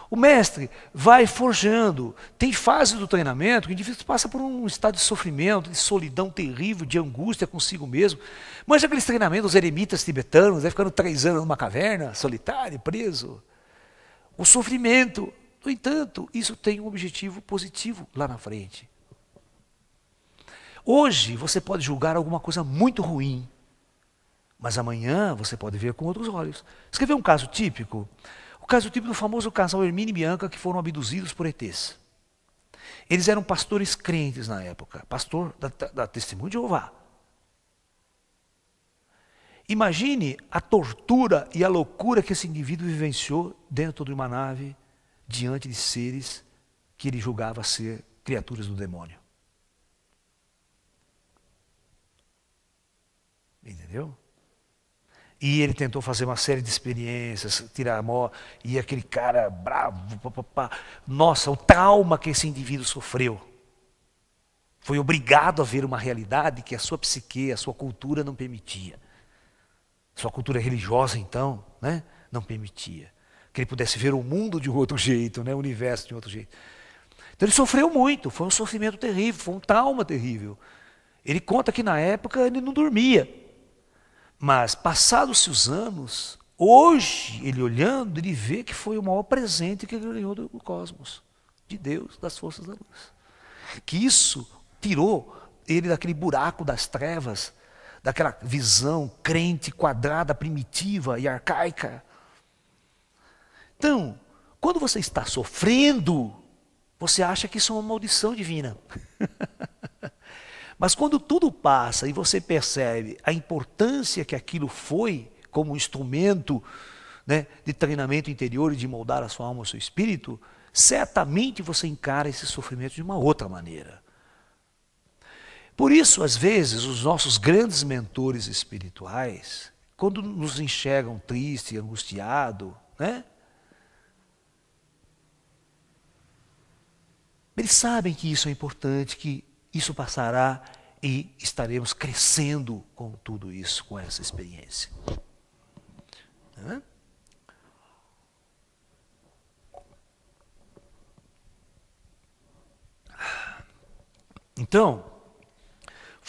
O mestre vai forjando. Tem fase do treinamento que o indivíduo passa por um estado de sofrimento, de solidão terrível, de angústia consigo mesmo. Mas aqueles treinamentos, os eremitas tibetanos, vai ficando três anos numa caverna, solitário, preso o sofrimento. No entanto, isso tem um objetivo positivo lá na frente. Hoje você pode julgar alguma coisa muito ruim, mas amanhã você pode ver com outros olhos. Você um caso típico? O caso típico do famoso casal Hermine e Bianca que foram abduzidos por ETs. Eles eram pastores crentes na época, pastor da, da, da Testemunha de Jeová. Imagine a tortura e a loucura que esse indivíduo vivenciou dentro de uma nave, diante de seres que ele julgava ser criaturas do demônio. Entendeu? E ele tentou fazer uma série de experiências, tirar a mó, e aquele cara bravo, papapá. Nossa, o trauma que esse indivíduo sofreu. Foi obrigado a ver uma realidade que a sua psique, a sua cultura não permitia. Sua cultura religiosa, então, né, não permitia que ele pudesse ver o mundo de um outro jeito, né, o universo de um outro jeito. Então ele sofreu muito, foi um sofrimento terrível, foi um trauma terrível. Ele conta que na época ele não dormia. Mas passados os anos, hoje ele olhando, ele vê que foi o maior presente que ele ganhou do cosmos, de Deus, das forças da luz. Que isso tirou ele daquele buraco das trevas daquela visão crente, quadrada, primitiva e arcaica. Então, quando você está sofrendo, você acha que isso é uma maldição divina. Mas quando tudo passa e você percebe a importância que aquilo foi como instrumento né, de treinamento interior e de moldar a sua alma, o seu espírito, certamente você encara esse sofrimento de uma outra maneira. Por isso, às vezes, os nossos grandes mentores espirituais, quando nos enxergam triste, angustiado, né? Eles sabem que isso é importante, que isso passará e estaremos crescendo com tudo isso, com essa experiência. Né? Então,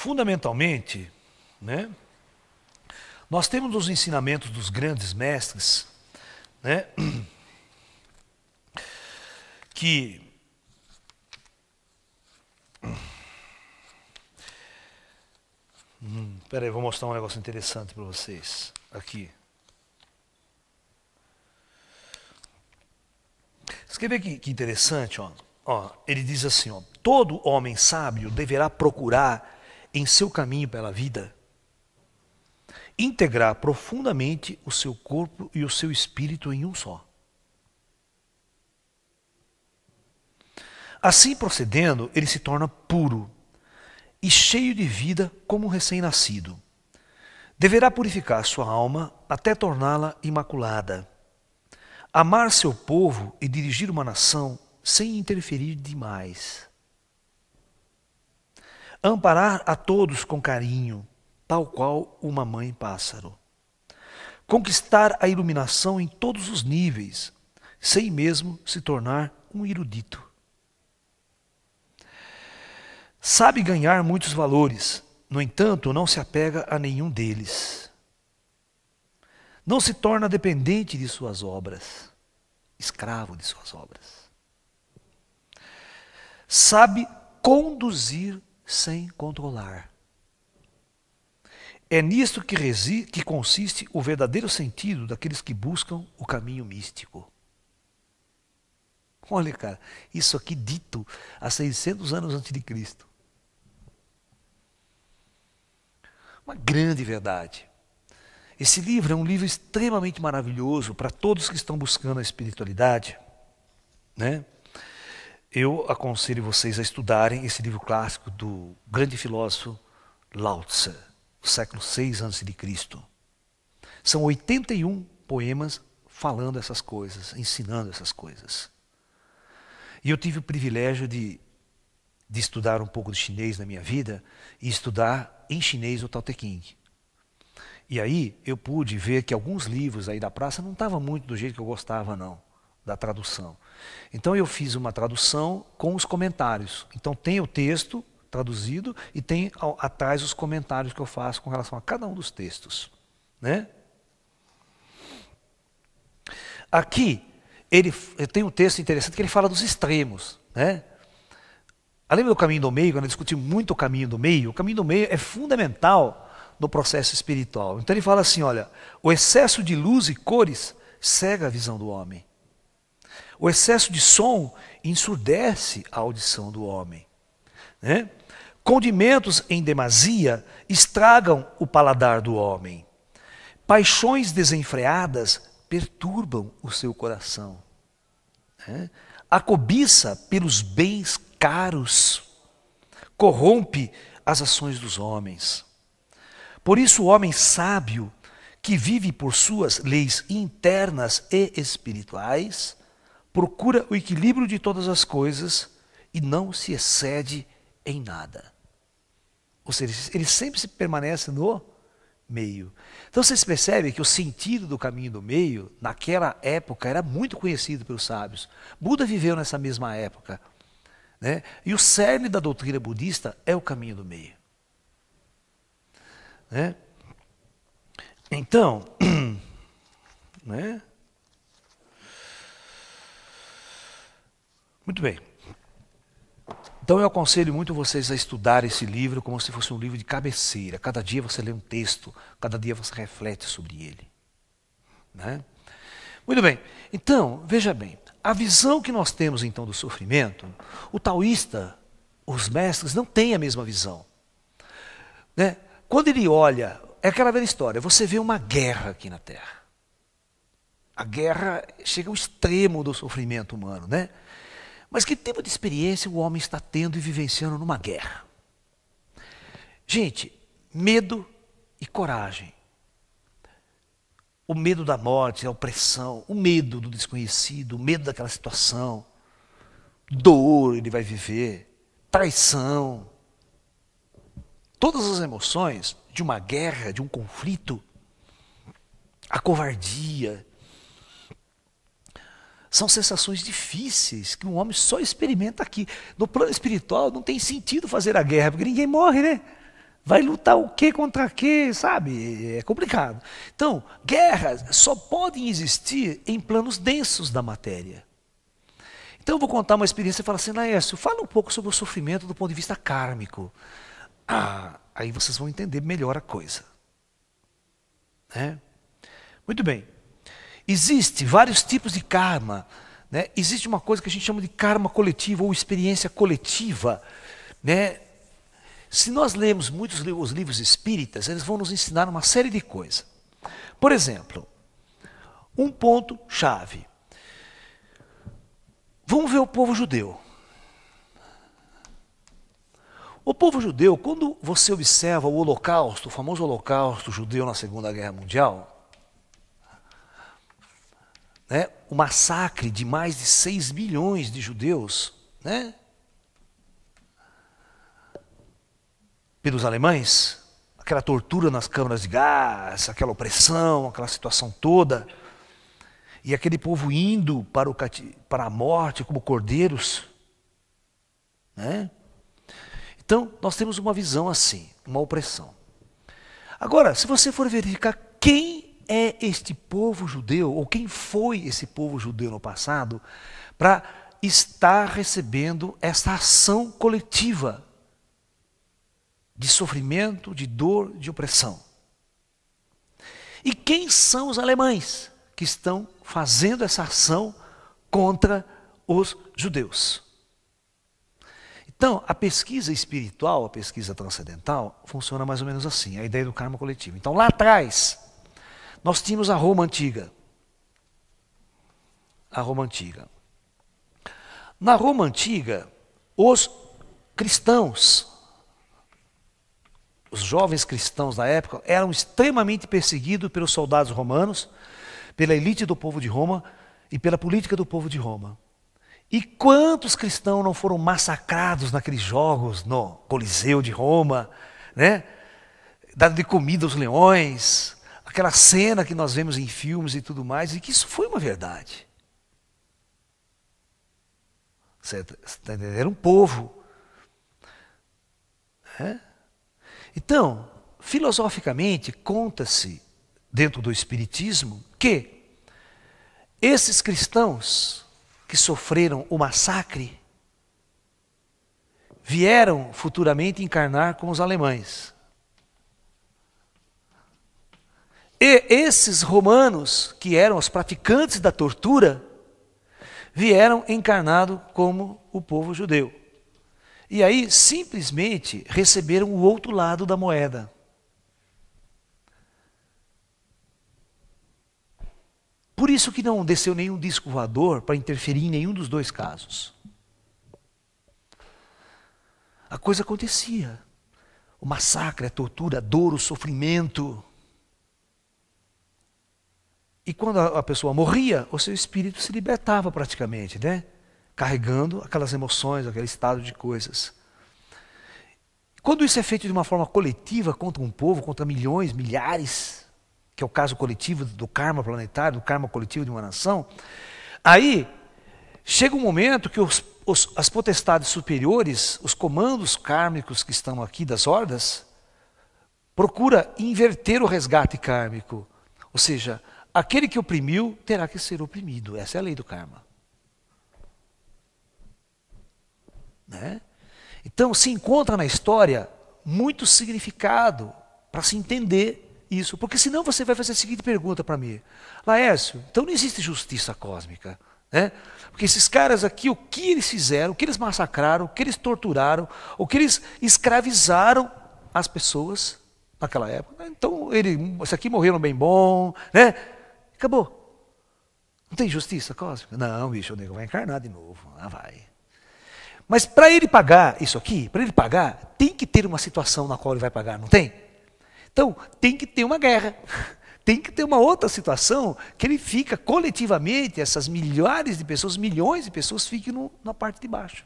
Fundamentalmente, né, nós temos os ensinamentos dos grandes mestres né, que Hum, aí, vou mostrar um negócio interessante para vocês aqui. Você quer ver que, que interessante? Ó? Ó, ele diz assim: ó, todo homem sábio deverá procurar em seu caminho pela vida, integrar profundamente o seu corpo e o seu espírito em um só. Assim procedendo, ele se torna puro e cheio de vida como um recém-nascido. Deverá purificar sua alma até torná-la imaculada. Amar seu povo e dirigir uma nação sem interferir demais. Amparar a todos com carinho, tal qual uma mãe pássaro. Conquistar a iluminação em todos os níveis, sem mesmo se tornar um erudito. Sabe ganhar muitos valores, no entanto, não se apega a nenhum deles. Não se torna dependente de suas obras, escravo de suas obras. Sabe conduzir sem controlar. É nisto que, que consiste o verdadeiro sentido daqueles que buscam o caminho místico. Olha, cara, isso aqui dito há 600 anos antes de Cristo. Uma grande verdade. Esse livro é um livro extremamente maravilhoso para todos que estão buscando a espiritualidade, né? Eu aconselho vocês a estudarem esse livro clássico do grande filósofo Lao Tse, do século 6 a.C. São 81 poemas falando essas coisas, ensinando essas coisas. E eu tive o privilégio de, de estudar um pouco de chinês na minha vida e estudar em chinês o Tao Te Ching. E aí eu pude ver que alguns livros aí da praça não estavam muito do jeito que eu gostava, não, da tradução. Então eu fiz uma tradução com os comentários. Então tem o texto traduzido e tem ao, atrás os comentários que eu faço com relação a cada um dos textos, né? Aqui ele, tem um texto interessante que ele fala dos extremos, né? Além ah, do caminho do meio, quando eu discuti muito o caminho do meio, o caminho do meio é fundamental no processo espiritual. Então ele fala assim, olha, o excesso de luz e cores cega a visão do homem. O excesso de som ensurdece a audição do homem. Né? Condimentos em demasia estragam o paladar do homem. Paixões desenfreadas perturbam o seu coração. Né? A cobiça pelos bens caros corrompe as ações dos homens. Por isso, o homem sábio, que vive por suas leis internas e espirituais, procura o equilíbrio de todas as coisas e não se excede em nada. Ou seja, ele sempre se permanece no meio. Então vocês percebem que o sentido do caminho do meio, naquela época, era muito conhecido pelos sábios. Buda viveu nessa mesma época. Né? E o cerne da doutrina budista é o caminho do meio. Né? Então, né? Muito bem. Então eu aconselho muito vocês a estudar esse livro como se fosse um livro de cabeceira. Cada dia você lê um texto, cada dia você reflete sobre ele. Né? Muito bem. Então, veja bem, a visão que nós temos então do sofrimento, o taoísta, os mestres não têm a mesma visão. Né? Quando ele olha, é aquela velha história, você vê uma guerra aqui na Terra. A guerra chega ao extremo do sofrimento humano, né? Mas que tipo de experiência o homem está tendo e vivenciando numa guerra? Gente, medo e coragem. O medo da morte, a opressão, o medo do desconhecido, o medo daquela situação. Dor ele vai viver, traição. Todas as emoções de uma guerra, de um conflito, a covardia, são sensações difíceis que um homem só experimenta aqui. No plano espiritual não tem sentido fazer a guerra, porque ninguém morre, né? Vai lutar o que contra que, sabe? É complicado. Então, guerras só podem existir em planos densos da matéria. Então eu vou contar uma experiência e falar assim, Laércio, fala um pouco sobre o sofrimento do ponto de vista kármico. Ah, aí vocês vão entender melhor a coisa. Né? Muito bem. Existe vários tipos de karma. Né? Existe uma coisa que a gente chama de karma coletivo ou experiência coletiva. Né? Se nós lemos muitos livros, os livros espíritas, eles vão nos ensinar uma série de coisas. Por exemplo, um ponto chave. Vamos ver o povo judeu. O povo judeu, quando você observa o Holocausto, o famoso Holocausto judeu na Segunda Guerra Mundial, né, o massacre de mais de 6 milhões de judeus né, pelos alemães, aquela tortura nas câmaras de gás, aquela opressão, aquela situação toda, e aquele povo indo para, o, para a morte como cordeiros. Né? Então, nós temos uma visão assim, uma opressão. Agora, se você for verificar quem é este povo judeu, ou quem foi esse povo judeu no passado, para estar recebendo esta ação coletiva de sofrimento, de dor, de opressão. E quem são os alemães que estão fazendo essa ação contra os judeus? Então, a pesquisa espiritual, a pesquisa transcendental, funciona mais ou menos assim, a ideia do karma coletivo. Então, lá atrás, nós tínhamos a Roma antiga. A Roma antiga. Na Roma antiga, os cristãos, os jovens cristãos da época, eram extremamente perseguidos pelos soldados romanos, pela elite do povo de Roma e pela política do povo de Roma. E quantos cristãos não foram massacrados naqueles jogos no Coliseu de Roma, né? Dado de comida aos leões, aquela cena que nós vemos em filmes e tudo mais, e que isso foi uma verdade. Tá, tá Era um povo. É? Então, filosoficamente, conta-se, dentro do Espiritismo, que esses cristãos que sofreram o massacre vieram futuramente encarnar com os alemães. E esses romanos, que eram os praticantes da tortura, vieram encarnado como o povo judeu. E aí simplesmente receberam o outro lado da moeda. Por isso que não desceu nenhum disco voador para interferir em nenhum dos dois casos. A coisa acontecia. O massacre, a tortura, a dor, o sofrimento. E quando a pessoa morria, o seu espírito se libertava praticamente, né? Carregando aquelas emoções, aquele estado de coisas. Quando isso é feito de uma forma coletiva contra um povo, contra milhões, milhares, que é o caso coletivo do karma planetário, do karma coletivo de uma nação, aí chega um momento que os, os, as potestades superiores, os comandos kármicos que estão aqui das hordas, procura inverter o resgate kármico. Ou seja, Aquele que oprimiu terá que ser oprimido. Essa é a lei do karma. Né? Então se encontra na história muito significado para se entender isso. Porque senão você vai fazer a seguinte pergunta para mim: Laércio, então não existe justiça cósmica. Né? Porque esses caras aqui, o que eles fizeram, o que eles massacraram, o que eles torturaram, o que eles escravizaram as pessoas naquela época. Né? Então, ele, esse aqui morreu no bem bom, né? Acabou. Não tem justiça cósmica? Não, bicho, o nego vai encarnar de novo. Ah, vai. Mas para ele pagar isso aqui, para ele pagar, tem que ter uma situação na qual ele vai pagar, não tem? Então, tem que ter uma guerra. Tem que ter uma outra situação que ele fica coletivamente, essas milhares de pessoas, milhões de pessoas, fiquem no, na parte de baixo.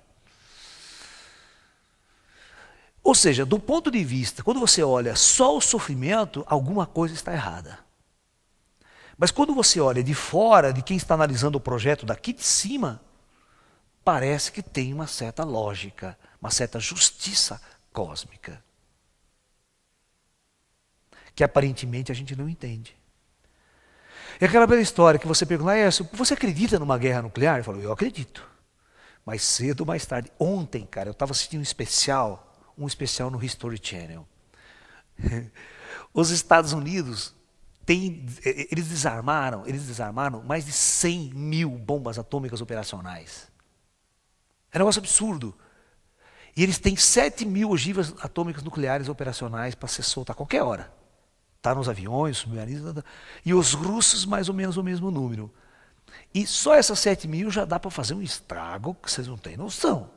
Ou seja, do ponto de vista, quando você olha só o sofrimento, alguma coisa está errada. Mas quando você olha de fora, de quem está analisando o projeto daqui de cima, parece que tem uma certa lógica, uma certa justiça cósmica. Que aparentemente a gente não entende. É aquela bela história que você pergunta, ah, você acredita numa guerra nuclear? Eu falo, eu acredito. Mais cedo ou mais tarde. Ontem, cara, eu estava assistindo um especial, um especial no History Channel. Os Estados Unidos tem, é, é, eles desarmaram, eles desarmaram mais de 100 mil bombas atômicas operacionais. É um negócio absurdo. E eles têm 7 mil ogivas atômicas nucleares operacionais para ser solta a qualquer hora. Está nos aviões, submarinos, tá, tá. e os russos mais ou menos o mesmo número. E só essas 7 mil já dá para fazer um estrago que vocês não têm noção.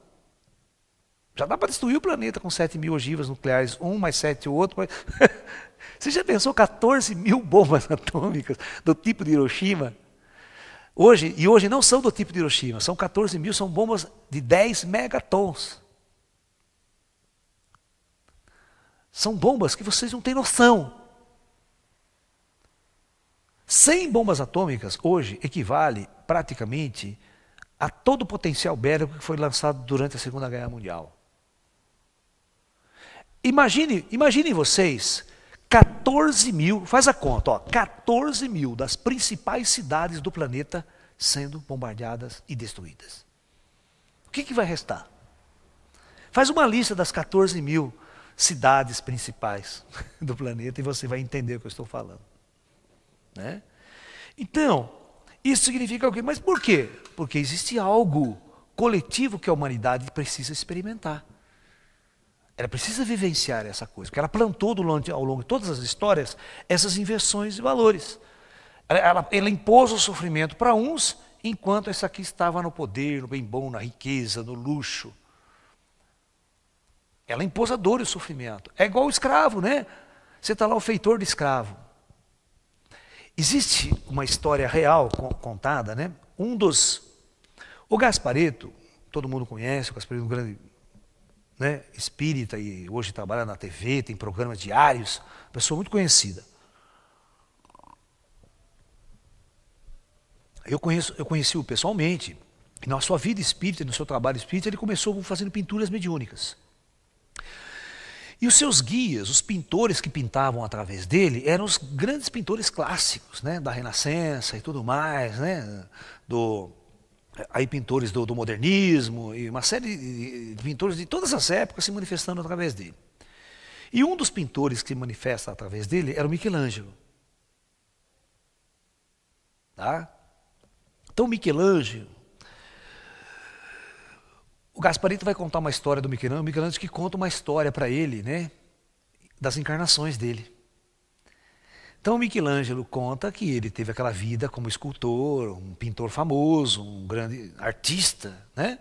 Já dá para destruir o planeta com 7 mil ogivas nucleares, um mais 7, o outro. Mais... Você já pensou 14 mil bombas atômicas do tipo de Hiroshima? Hoje, e hoje não são do tipo de Hiroshima, são 14 mil, são bombas de 10 megatons. São bombas que vocês não têm noção. 100 bombas atômicas hoje equivale praticamente a todo o potencial bélico que foi lançado durante a Segunda Guerra Mundial. Imagine, imagine vocês 14 mil, faz a conta, ó, 14 mil das principais cidades do planeta sendo bombardeadas e destruídas. O que, que vai restar? Faz uma lista das 14 mil cidades principais do planeta e você vai entender o que eu estou falando. Né? Então, isso significa o quê? Mas por quê? Porque existe algo coletivo que a humanidade precisa experimentar. Ela precisa vivenciar essa coisa, porque ela plantou ao longo de todas as histórias essas inversões de valores. Ela, ela, ela impôs o sofrimento para uns, enquanto essa aqui estava no poder, no bem bom, na riqueza, no luxo. Ela impôs a dor e o sofrimento. É igual o escravo, né? Você está lá o feitor de escravo. Existe uma história real contada, né? Um dos. O Gaspareto, todo mundo conhece, o Gaspareto, é um grande né, espírita e hoje trabalha na TV, tem programas diários, pessoa muito conhecida. Eu, conheço, eu conheci-o pessoalmente, e na sua vida espírita, no seu trabalho espírita, ele começou fazendo pinturas mediúnicas. E os seus guias, os pintores que pintavam através dele, eram os grandes pintores clássicos, né, da Renascença e tudo mais, né, do aí pintores do, do, modernismo e uma série de pintores de todas as épocas se manifestando através dele. E um dos pintores que se manifesta através dele era o Michelangelo. Tá? Então Michelangelo, o Gasparito vai contar uma história do Michelangelo, o Michelangelo que conta uma história para ele, né, das encarnações dele. Então Michelangelo conta que ele teve aquela vida como escultor, um pintor famoso, um grande artista, né?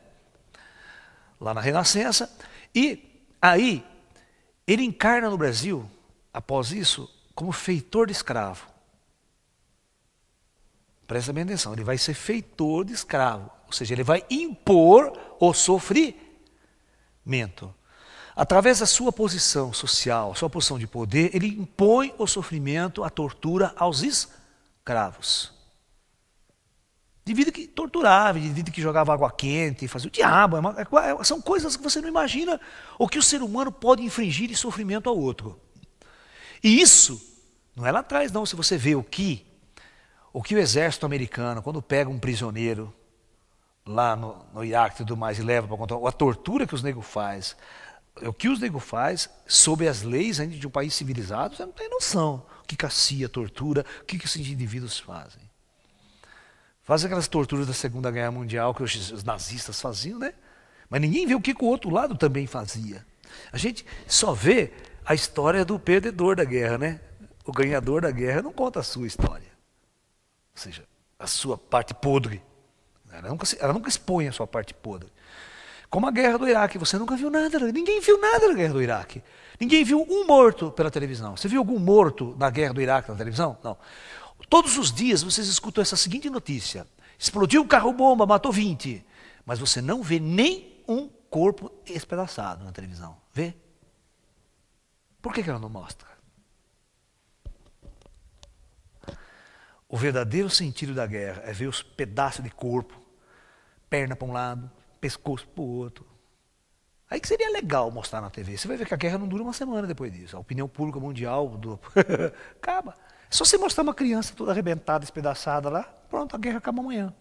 Lá na Renascença. E aí ele encarna no Brasil, após isso, como feitor de escravo. Presta bem atenção, ele vai ser feitor de escravo, ou seja, ele vai impor o sofrimento. Através da sua posição social, sua posição de poder, ele impõe o sofrimento, a tortura aos escravos. devido que torturava, devido que jogava água quente, fazia o diabo. É é, é, são coisas que você não imagina o que o ser humano pode infringir de sofrimento ao outro. E isso não é lá atrás, não. Se você vê o que o que o exército americano, quando pega um prisioneiro lá no, no Iraque e tudo mais e leva para contar, a tortura que os negros faz, é o que os nego faz, sob as leis ainda de um país civilizado, você não tem noção. O que cacia, tortura, o que, esses indivíduos fazem. Fazem aquelas torturas da Segunda Guerra Mundial que os, nazistas faziam, né? Mas ninguém vê o que, que o outro lado também fazia. A gente só vê a história do perdedor da guerra, né? O ganhador da guerra não conta a sua história. Ou seja, a sua parte podre. Ela nunca, ela nunca expõe a sua parte podre. Como a guerra do Iraque, você nunca viu nada, ninguém viu nada da guerra do Iraque. Ninguém viu um morto pela televisão. Você viu algum morto na guerra do Iraque na televisão? Não. Todos os dias vocês escutam essa seguinte notícia: explodiu um carro-bomba, matou 20. Mas você não vê nem um corpo espedaçado na televisão. Vê? Por que, que ela não mostra? O verdadeiro sentido da guerra é ver os pedaços de corpo, perna para um lado, pescoço para o outro. Aí que seria legal mostrar na TV. Você vai ver que a guerra não dura uma semana depois disso. A opinião pública mundial do... acaba. É só você mostrar uma criança toda arrebentada, espedaçada lá, pronto, a guerra acaba amanhã.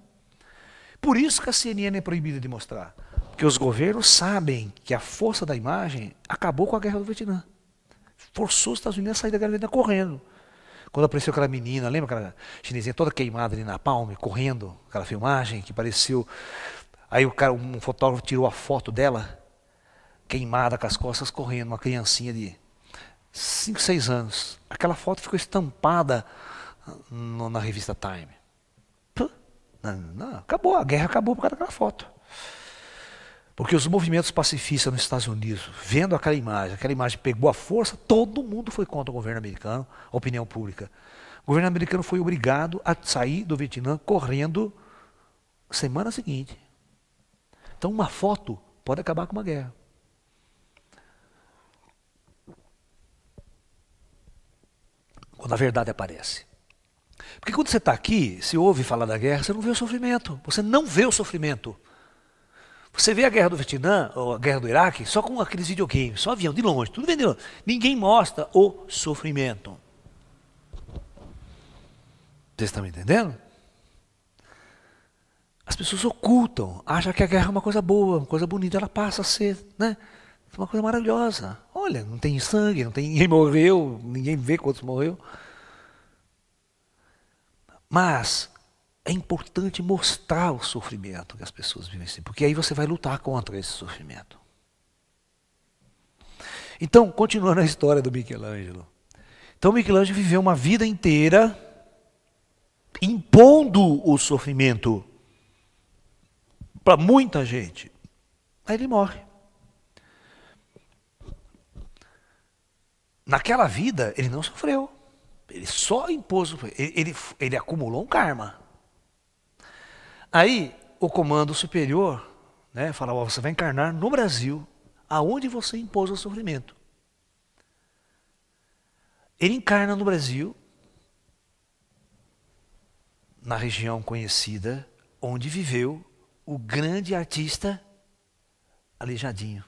Por isso que a CNN é proibida de mostrar. Porque os governos sabem que a força da imagem acabou com a guerra do Vietnã. Forçou os Estados Unidos a sair da guerra do Vietnã correndo. Quando apareceu aquela menina, lembra aquela chinesinha toda queimada ali na palme, correndo, aquela filmagem que pareceu Aí o cara, um fotógrafo tirou a foto dela, queimada com as costas correndo, uma criancinha de 5, 6 anos. Aquela foto ficou estampada no, na revista Time. não, não, acabou, a guerra acabou por causa daquela foto. Porque os movimentos pacifistas nos Estados Unidos, vendo aquela imagem, aquela imagem pegou a força, todo mundo foi contra o governo americano, a opinião pública. O governo americano foi obrigado a sair do Vietnã correndo semana seguinte. Então, uma foto pode acabar com uma guerra. Quando a verdade aparece. Porque quando você está aqui, se ouve falar da guerra, você não vê o sofrimento. Você não vê o sofrimento. Você vê a guerra do Vietnã, ou a guerra do Iraque, só com aqueles videogames, só avião, de longe, tudo vendo. Ninguém mostra o sofrimento. Vocês estão me entendendo? As pessoas ocultam, acham que a guerra é uma coisa boa, uma coisa bonita, ela passa a ser, né? É uma coisa maravilhosa. Olha, não tem sangue, não tem ninguém morreu, ninguém vê quantos morreu. Mas é importante mostrar o sofrimento que as pessoas vivem, assim, porque aí você vai lutar contra esse sofrimento. Então, continuando a história do Michelangelo. Então, Michelangelo viveu uma vida inteira impondo o sofrimento para muita gente. Aí ele morre. Naquela vida, ele não sofreu. Ele só impôs, ele, ele, ele acumulou um karma. Aí, o comando superior né, fala: oh, você vai encarnar no Brasil, aonde você impôs o sofrimento. Ele encarna no Brasil, na região conhecida onde viveu o grande artista Aleijadinho.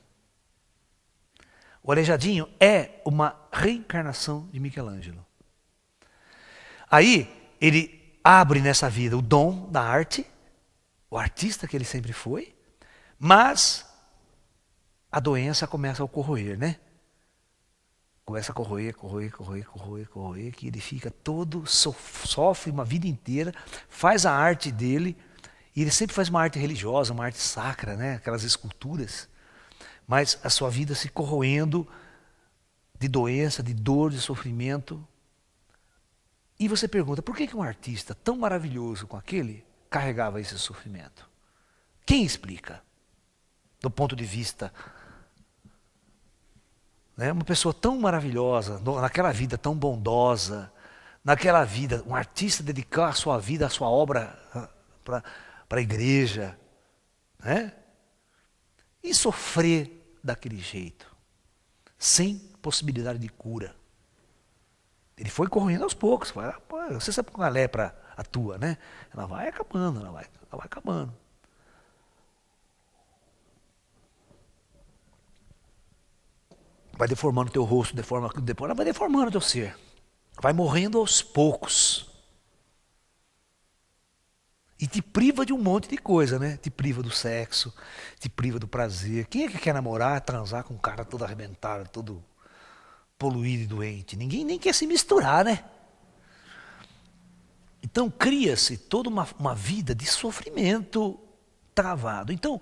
O Aleijadinho é uma reencarnação de Michelangelo. Aí ele abre nessa vida o dom da arte, o artista que ele sempre foi, mas a doença começa a corroer, né? Começa a corroer, corroer, corroer, corroer, corroer, que ele fica todo, sofre uma vida inteira, faz a arte dele, e ele sempre faz uma arte religiosa, uma arte sacra, né? aquelas esculturas. Mas a sua vida se corroendo de doença, de dor, de sofrimento. E você pergunta, por que, um artista tão maravilhoso com aquele carregava esse sofrimento? Quem explica? Do ponto de vista. Né? Uma pessoa tão maravilhosa, naquela vida tão bondosa, naquela vida, um artista dedicar a sua vida, a sua obra ah, para para a igreja, né? E sofrer daquele jeito, sem possibilidade de cura. Ele foi correndo aos poucos. Foi, ah, você sabe como a lepra atua, né? Ela vai acabando, ela vai, ela vai acabando. Vai deformando o teu rosto, deforma, deforma, vai deformando o teu ser. Vai morrendo aos poucos. E te priva de um monte de coisa, né? Te priva do sexo, te priva do prazer. Quem é que quer namorar, transar com um cara todo arrebentado, todo poluído e doente? Ninguém nem quer se misturar, né? Então cria-se toda uma, uma vida de sofrimento travado. Então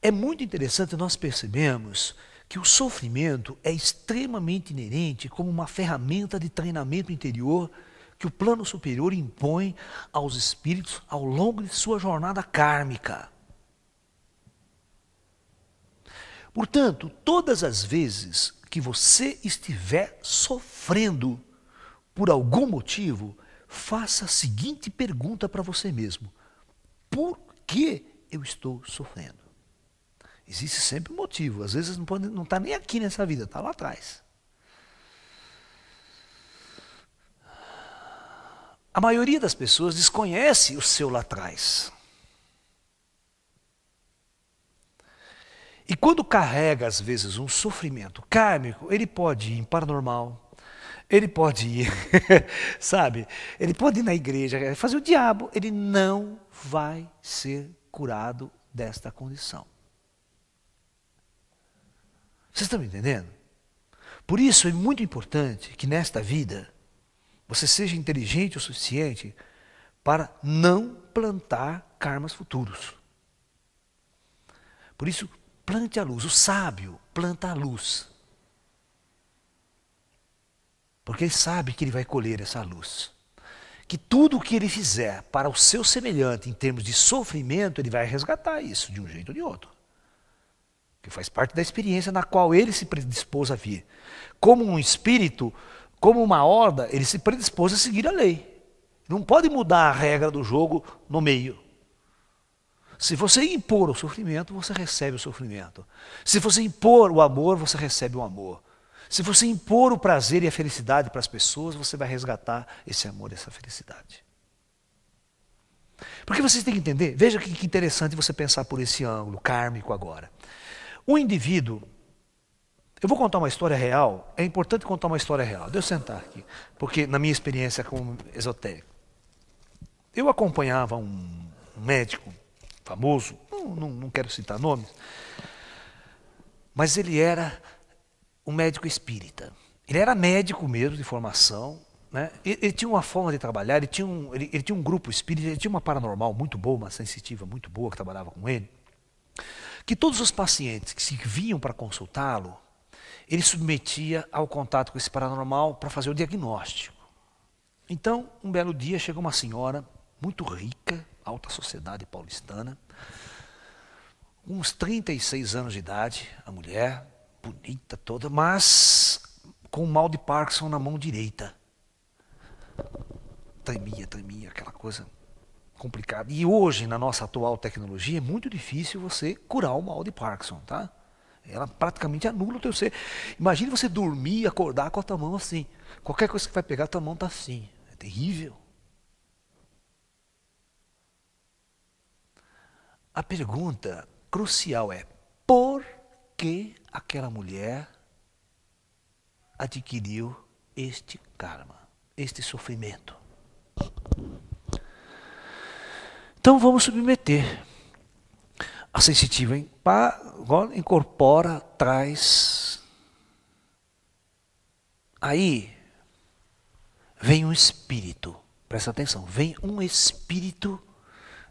é muito interessante nós percebemos que o sofrimento é extremamente inerente como uma ferramenta de treinamento interior que o plano superior impõe aos espíritos ao longo de sua jornada kármica. Portanto, todas as vezes que você estiver sofrendo por algum motivo, faça a seguinte pergunta para você mesmo: Por que eu estou sofrendo? Existe sempre um motivo, às vezes não está nem aqui nessa vida, está lá atrás. A maioria das pessoas desconhece o seu lá atrás. E quando carrega, às vezes, um sofrimento kármico, ele pode ir em paranormal, ele pode ir, sabe? Ele pode ir na igreja, eh, fazer o diabo, ele não vai ser curado desta condição. Vocês estão me entendendo? Por isso é muito importante que nesta vida você seja inteligente o suficiente para não plantar karmas futuros. Por isso, plante a luz. O sábio planta a luz. Porque ele sabe que ele vai colher essa luz. Que tudo o que ele fizer para o seu semelhante em termos de sofrimento, ele vai resgatar isso de um jeito ou de outro. Que faz parte da experiência na qual ele se predispôs a vir. Como um espírito como uma horda, ele se predispôs a seguir a lei. Não pode mudar a regra do jogo no meio. Se você impor o sofrimento, você recebe o sofrimento. Se você impor o amor, você recebe o amor. Se você impor o prazer e a felicidade para as pessoas, você vai resgatar esse amor e essa felicidade. Porque vocês têm que entender, veja que interessante você pensar por esse ângulo kármico agora. O indivíduo, eu vou contar uma história real. É importante contar uma história real. Deixa eu sentar aqui. Porque na minha experiência como esotérico. Eu acompanhava um médico famoso, não, não, não quero citar nomes, mas ele era um médico espírita. Ele era médico mesmo, de formação. Né? Ele, ele tinha uma forma de trabalhar, ele tinha, um, ele, ele tinha um grupo espírita, ele tinha uma paranormal muito boa, uma sensitiva muito boa que trabalhava com ele. Que todos os pacientes que se vinham para consultá-lo, ele submetia ao contato com esse paranormal para fazer o diagnóstico. Então, um belo dia chegou uma senhora muito rica, alta sociedade paulistana, uns 36 anos de idade, a mulher, bonita toda, mas com o mal de Parkinson na mão direita. Tremia, tremia, aquela coisa complicada. E hoje, na nossa atual tecnologia, é muito difícil você curar o mal de Parkinson, tá? Ela praticamente anula o teu ser. Imagine você dormir e acordar com a tua mão assim. Qualquer coisa que vai pegar, a tua mão está assim. É terrível. A pergunta crucial é: por que aquela mulher adquiriu este karma, este sofrimento? Então vamos submeter a sensitiva incorpora, traz. Aí vem um espírito, presta atenção, vem um espírito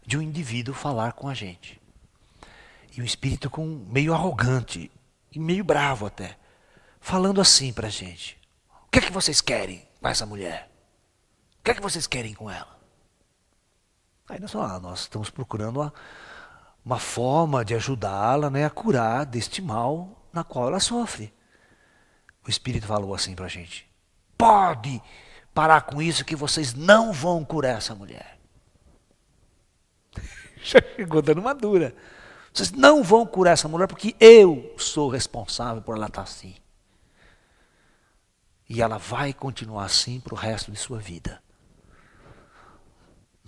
de um indivíduo falar com a gente. E um espírito com meio arrogante e meio bravo até, falando assim para a gente: O que é que vocês querem com essa mulher? O que é que vocês querem com ela? Aí nós falamos, ah, nós estamos procurando a uma forma de ajudá-la né, a curar deste mal na qual ela sofre. O Espírito falou assim para a gente: pode parar com isso que vocês não vão curar essa mulher. Já chegou dando uma dura. Vocês não vão curar essa mulher porque eu sou responsável por ela estar tá assim. E ela vai continuar assim para o resto de sua vida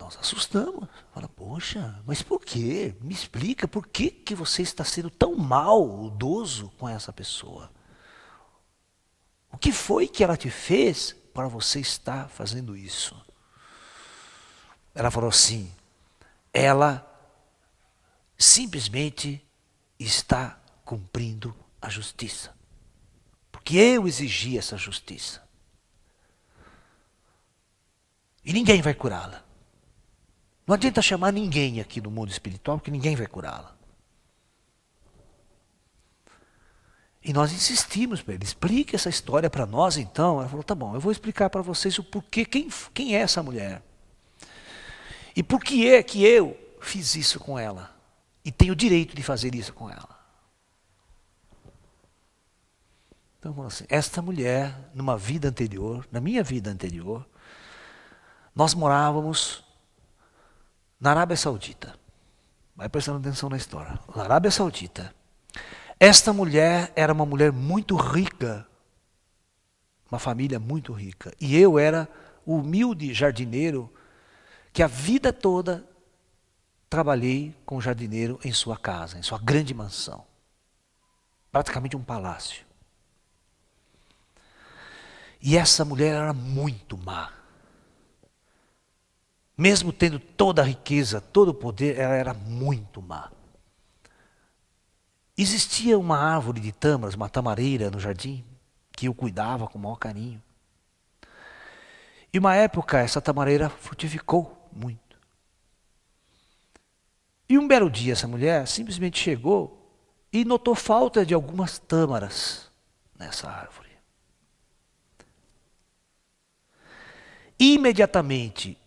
nós assustamos. Fala, poxa, mas por quê? Me explica, por que, que você está sendo tão maldoso com essa pessoa? O que foi que ela te fez para você estar fazendo isso? Ela falou assim: ela simplesmente está cumprindo a justiça. Porque eu exigi essa justiça. E ninguém vai curá-la. Não adianta chamar ninguém aqui no mundo espiritual, porque ninguém vai curá-la. E nós insistimos para ele, explique essa história para nós então. Ela falou, tá bom, eu vou explicar para vocês o porquê, quem, quem é essa mulher. E por que é que eu fiz isso com ela. E tenho o direito de fazer isso com ela. Então, assim, esta mulher, numa vida anterior, na minha vida anterior, nós morávamos na Arábia Saudita. Vai prestando atenção na história. Na Arábia Saudita, esta mulher era uma mulher muito rica, uma família muito rica. E eu era o humilde jardineiro que a vida toda trabalhei com o jardineiro em sua casa, em sua grande mansão. Praticamente um palácio. E essa mulher era muito má. Mesmo tendo toda a riqueza, todo o poder, ela era muito má. Existia uma árvore de tâmaras, uma tamareira no jardim, que eu cuidava com o maior carinho. E uma época essa tamareira frutificou muito. E um belo dia essa mulher simplesmente chegou e notou falta de algumas tâmaras nessa árvore. Imediatamente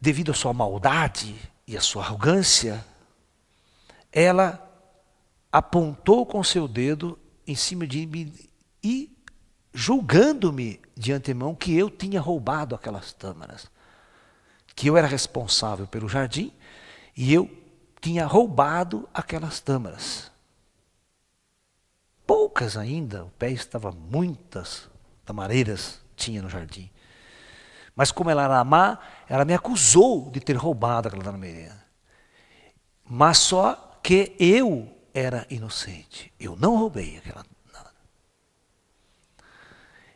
devido à sua maldade e à sua arrogância, ela apontou com seu dedo em cima de mim e julgando-me de antemão que eu tinha roubado aquelas tâmaras, que eu era responsável pelo jardim e eu tinha roubado aquelas tâmaras. Poucas ainda, o pé estava muitas tamareiras tinha no jardim. Mas como ela era má, ela me acusou de ter roubado aquela Danameriana. Mas só que eu era inocente. Eu não roubei aquela nada.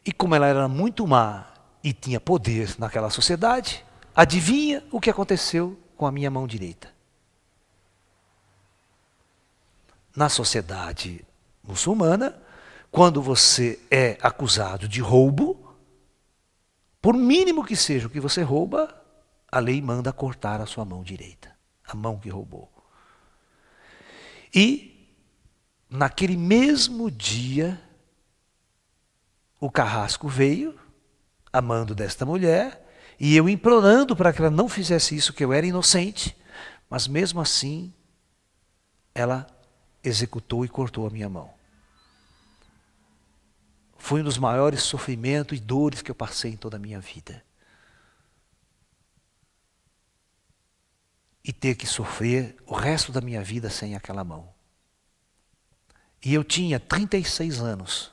E como ela era muito má e tinha poder naquela sociedade, adivinha o que aconteceu com a minha mão direita? Na sociedade muçulmana, quando você é acusado de roubo, por mínimo que seja o que você rouba, a lei manda cortar a sua mão direita, a mão que roubou. E naquele mesmo dia, o carrasco veio, amando desta mulher, e eu implorando para que ela não fizesse isso, que eu era inocente, mas mesmo assim, ela executou e cortou a minha mão. Foi um dos maiores sofrimentos e dores que eu passei em toda a minha vida. e ter que sofrer o resto da minha vida sem aquela mão. E eu tinha 36 anos.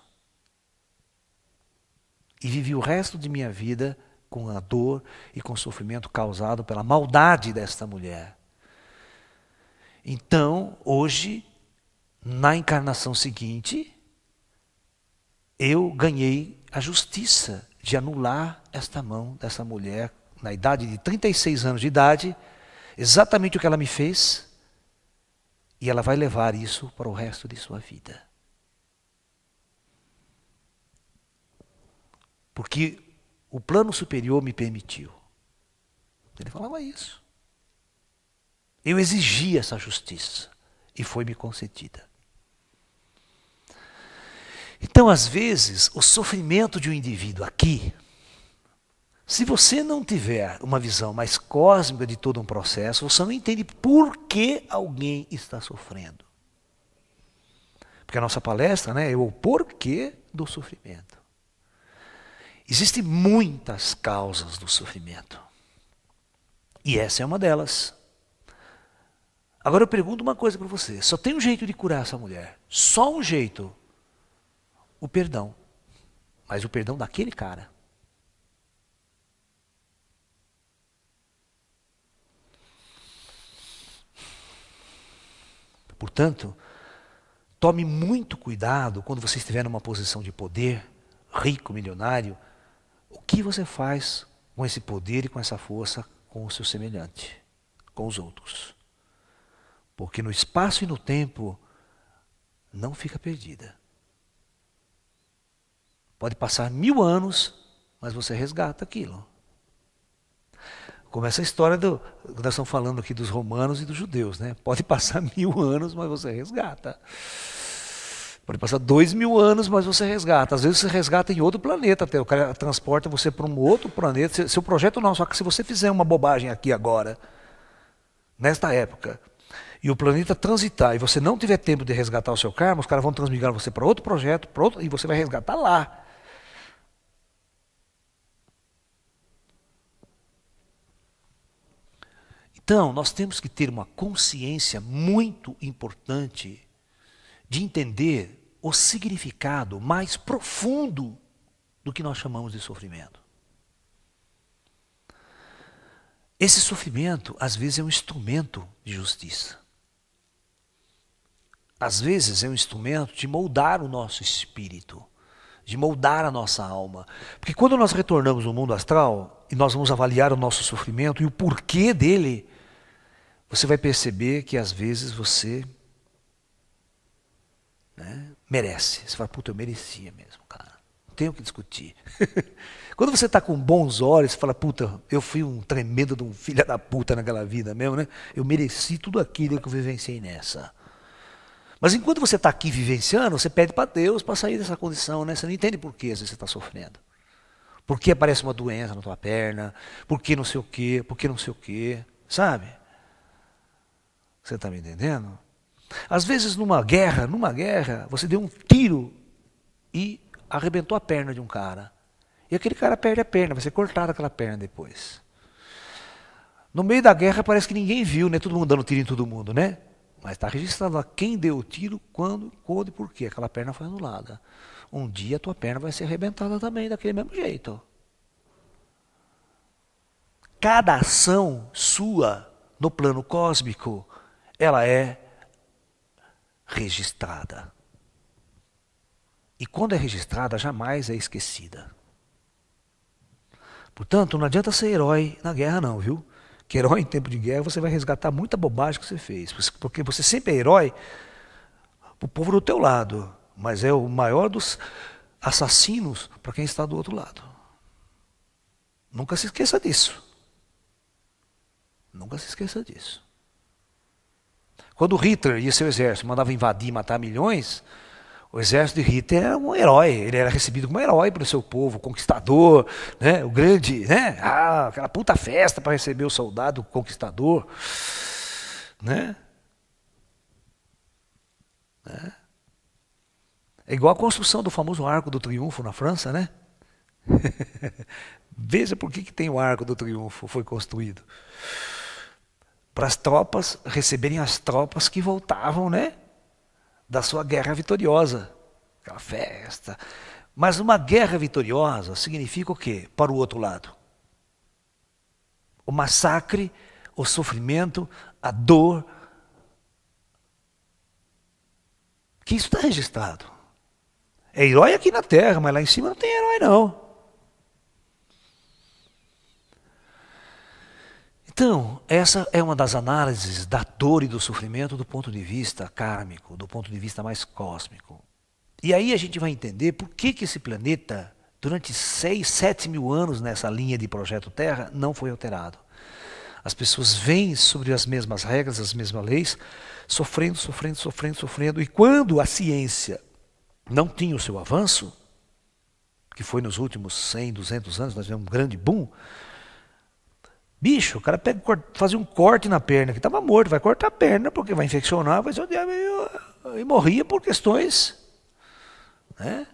E vivi o resto de minha vida com a dor e com o sofrimento causado pela maldade desta mulher. Então, hoje, na encarnação seguinte, eu ganhei a justiça de anular esta mão dessa mulher na idade de 36 anos de idade exatamente o que ela me fez, e ela vai levar isso para o resto de sua vida. Porque o plano superior me permitiu. Ele falava isso. Eu exigia essa justiça e foi me concedida. Então, às vezes, o sofrimento de um indivíduo aqui se você não tiver uma visão mais cósmica de todo um processo, você não entende por que alguém está sofrendo. Porque a nossa palestra né, é o porquê do sofrimento. Existem muitas causas do sofrimento. E essa é uma delas. Agora eu pergunto uma coisa para você: só tem um jeito de curar essa mulher? Só um jeito: o perdão. Mas o perdão daquele cara. Portanto, tome muito cuidado quando você estiver numa posição de poder, rico, milionário, o que você faz com esse poder e com essa força com o seu semelhante, com os outros. Porque no espaço e no tempo não fica perdida. Pode passar mil anos, mas você resgata aquilo começa a história do. Nós estamos falando aqui dos romanos e dos judeus, né? Pode passar mil anos, mas você resgata. Pode passar dois mil anos, mas você resgata. Às vezes você resgata em outro planeta até. O cara transporta você para um outro planeta. Seu projeto não, só que se você fizer uma bobagem aqui agora, nesta época, e o planeta transitar e você não tiver tempo de resgatar o seu karma, os caras vão transmigrar você para outro projeto, e você vai resgatar lá. Então, nós temos que ter uma consciência muito importante de entender o significado mais profundo do que nós chamamos de sofrimento. Esse sofrimento, às vezes, é um instrumento de justiça. Às vezes, é um instrumento de moldar o nosso espírito, de moldar a nossa alma. Porque quando nós retornamos ao mundo astral e nós vamos avaliar o nosso sofrimento e o porquê dele, você vai perceber que às vezes você né, merece. Você fala, puta, eu merecia mesmo, cara. Não tenho o que discutir. Quando você está com bons olhos, você fala, puta, eu fui um tremendo de um filho da puta naquela vida mesmo, né? Eu mereci tudo aquilo que eu vivenciei nessa. Mas enquanto você está aqui vivenciando, você pede para Deus para sair dessa condição, né? Você não entende por que às vezes você está sofrendo. Por que aparece uma doença na tua perna? Por que não sei o quê? Por que não sei o quê? Sabe? Você está me entendendo? Às vezes numa guerra, numa guerra, você deu um tiro e arrebentou a perna de um cara. E aquele cara perde a perna, vai ser cortada aquela perna depois. No meio da guerra parece que ninguém viu, né? Todo mundo dando tiro em todo mundo, né? Mas está registrado quem deu o tiro, quando, quando e por quê. Aquela perna foi anulada. Um dia a tua perna vai ser arrebentada também, daquele mesmo jeito. Cada ação sua no plano cósmico ela é registrada. E quando é registrada, jamais é esquecida. Portanto, não adianta ser herói na guerra, não, viu? Que herói em tempo de guerra você vai resgatar muita bobagem que você fez. Porque você sempre é herói para o povo do teu lado, mas é o maior dos assassinos para quem está do outro lado. Nunca se esqueça disso. Nunca se esqueça disso. Quando Hitler e seu exército mandavam invadir e matar milhões, o exército de Hitler era um herói, ele era recebido como herói pelo seu povo, conquistador, né? o grande, né? ah, aquela puta festa para receber o soldado conquistador. Né? né? É igual a construção do famoso Arco do Triunfo na França, né? Veja por que, que tem o Arco do Triunfo, foi construído para as tropas receberem as tropas que voltavam, né? Da sua guerra vitoriosa. Aquela festa. Mas uma guerra vitoriosa significa o quê? Para o outro lado. O massacre, o sofrimento, a dor. Que isso está registrado. É herói aqui na terra, mas lá em cima não tem herói, não. Então, essa é uma das análises da dor e do sofrimento do ponto de vista kármico, do ponto de vista mais cósmico. E aí a gente vai entender por que, que esse planeta, durante 6, 7 mil anos nessa linha de projeto Terra, não foi alterado. As pessoas vêm sobre as mesmas regras, as mesmas leis, sofrendo, sofrendo, sofrendo, sofrendo. E quando a ciência não tinha o seu avanço, que foi nos últimos 100, 200 anos, nós tivemos um grande boom, Bicho, o cara pega, fazia um corte na perna, que estava morto, vai cortar a perna porque vai infeccionar, vai ser o diabo. E, morria por questões. Né?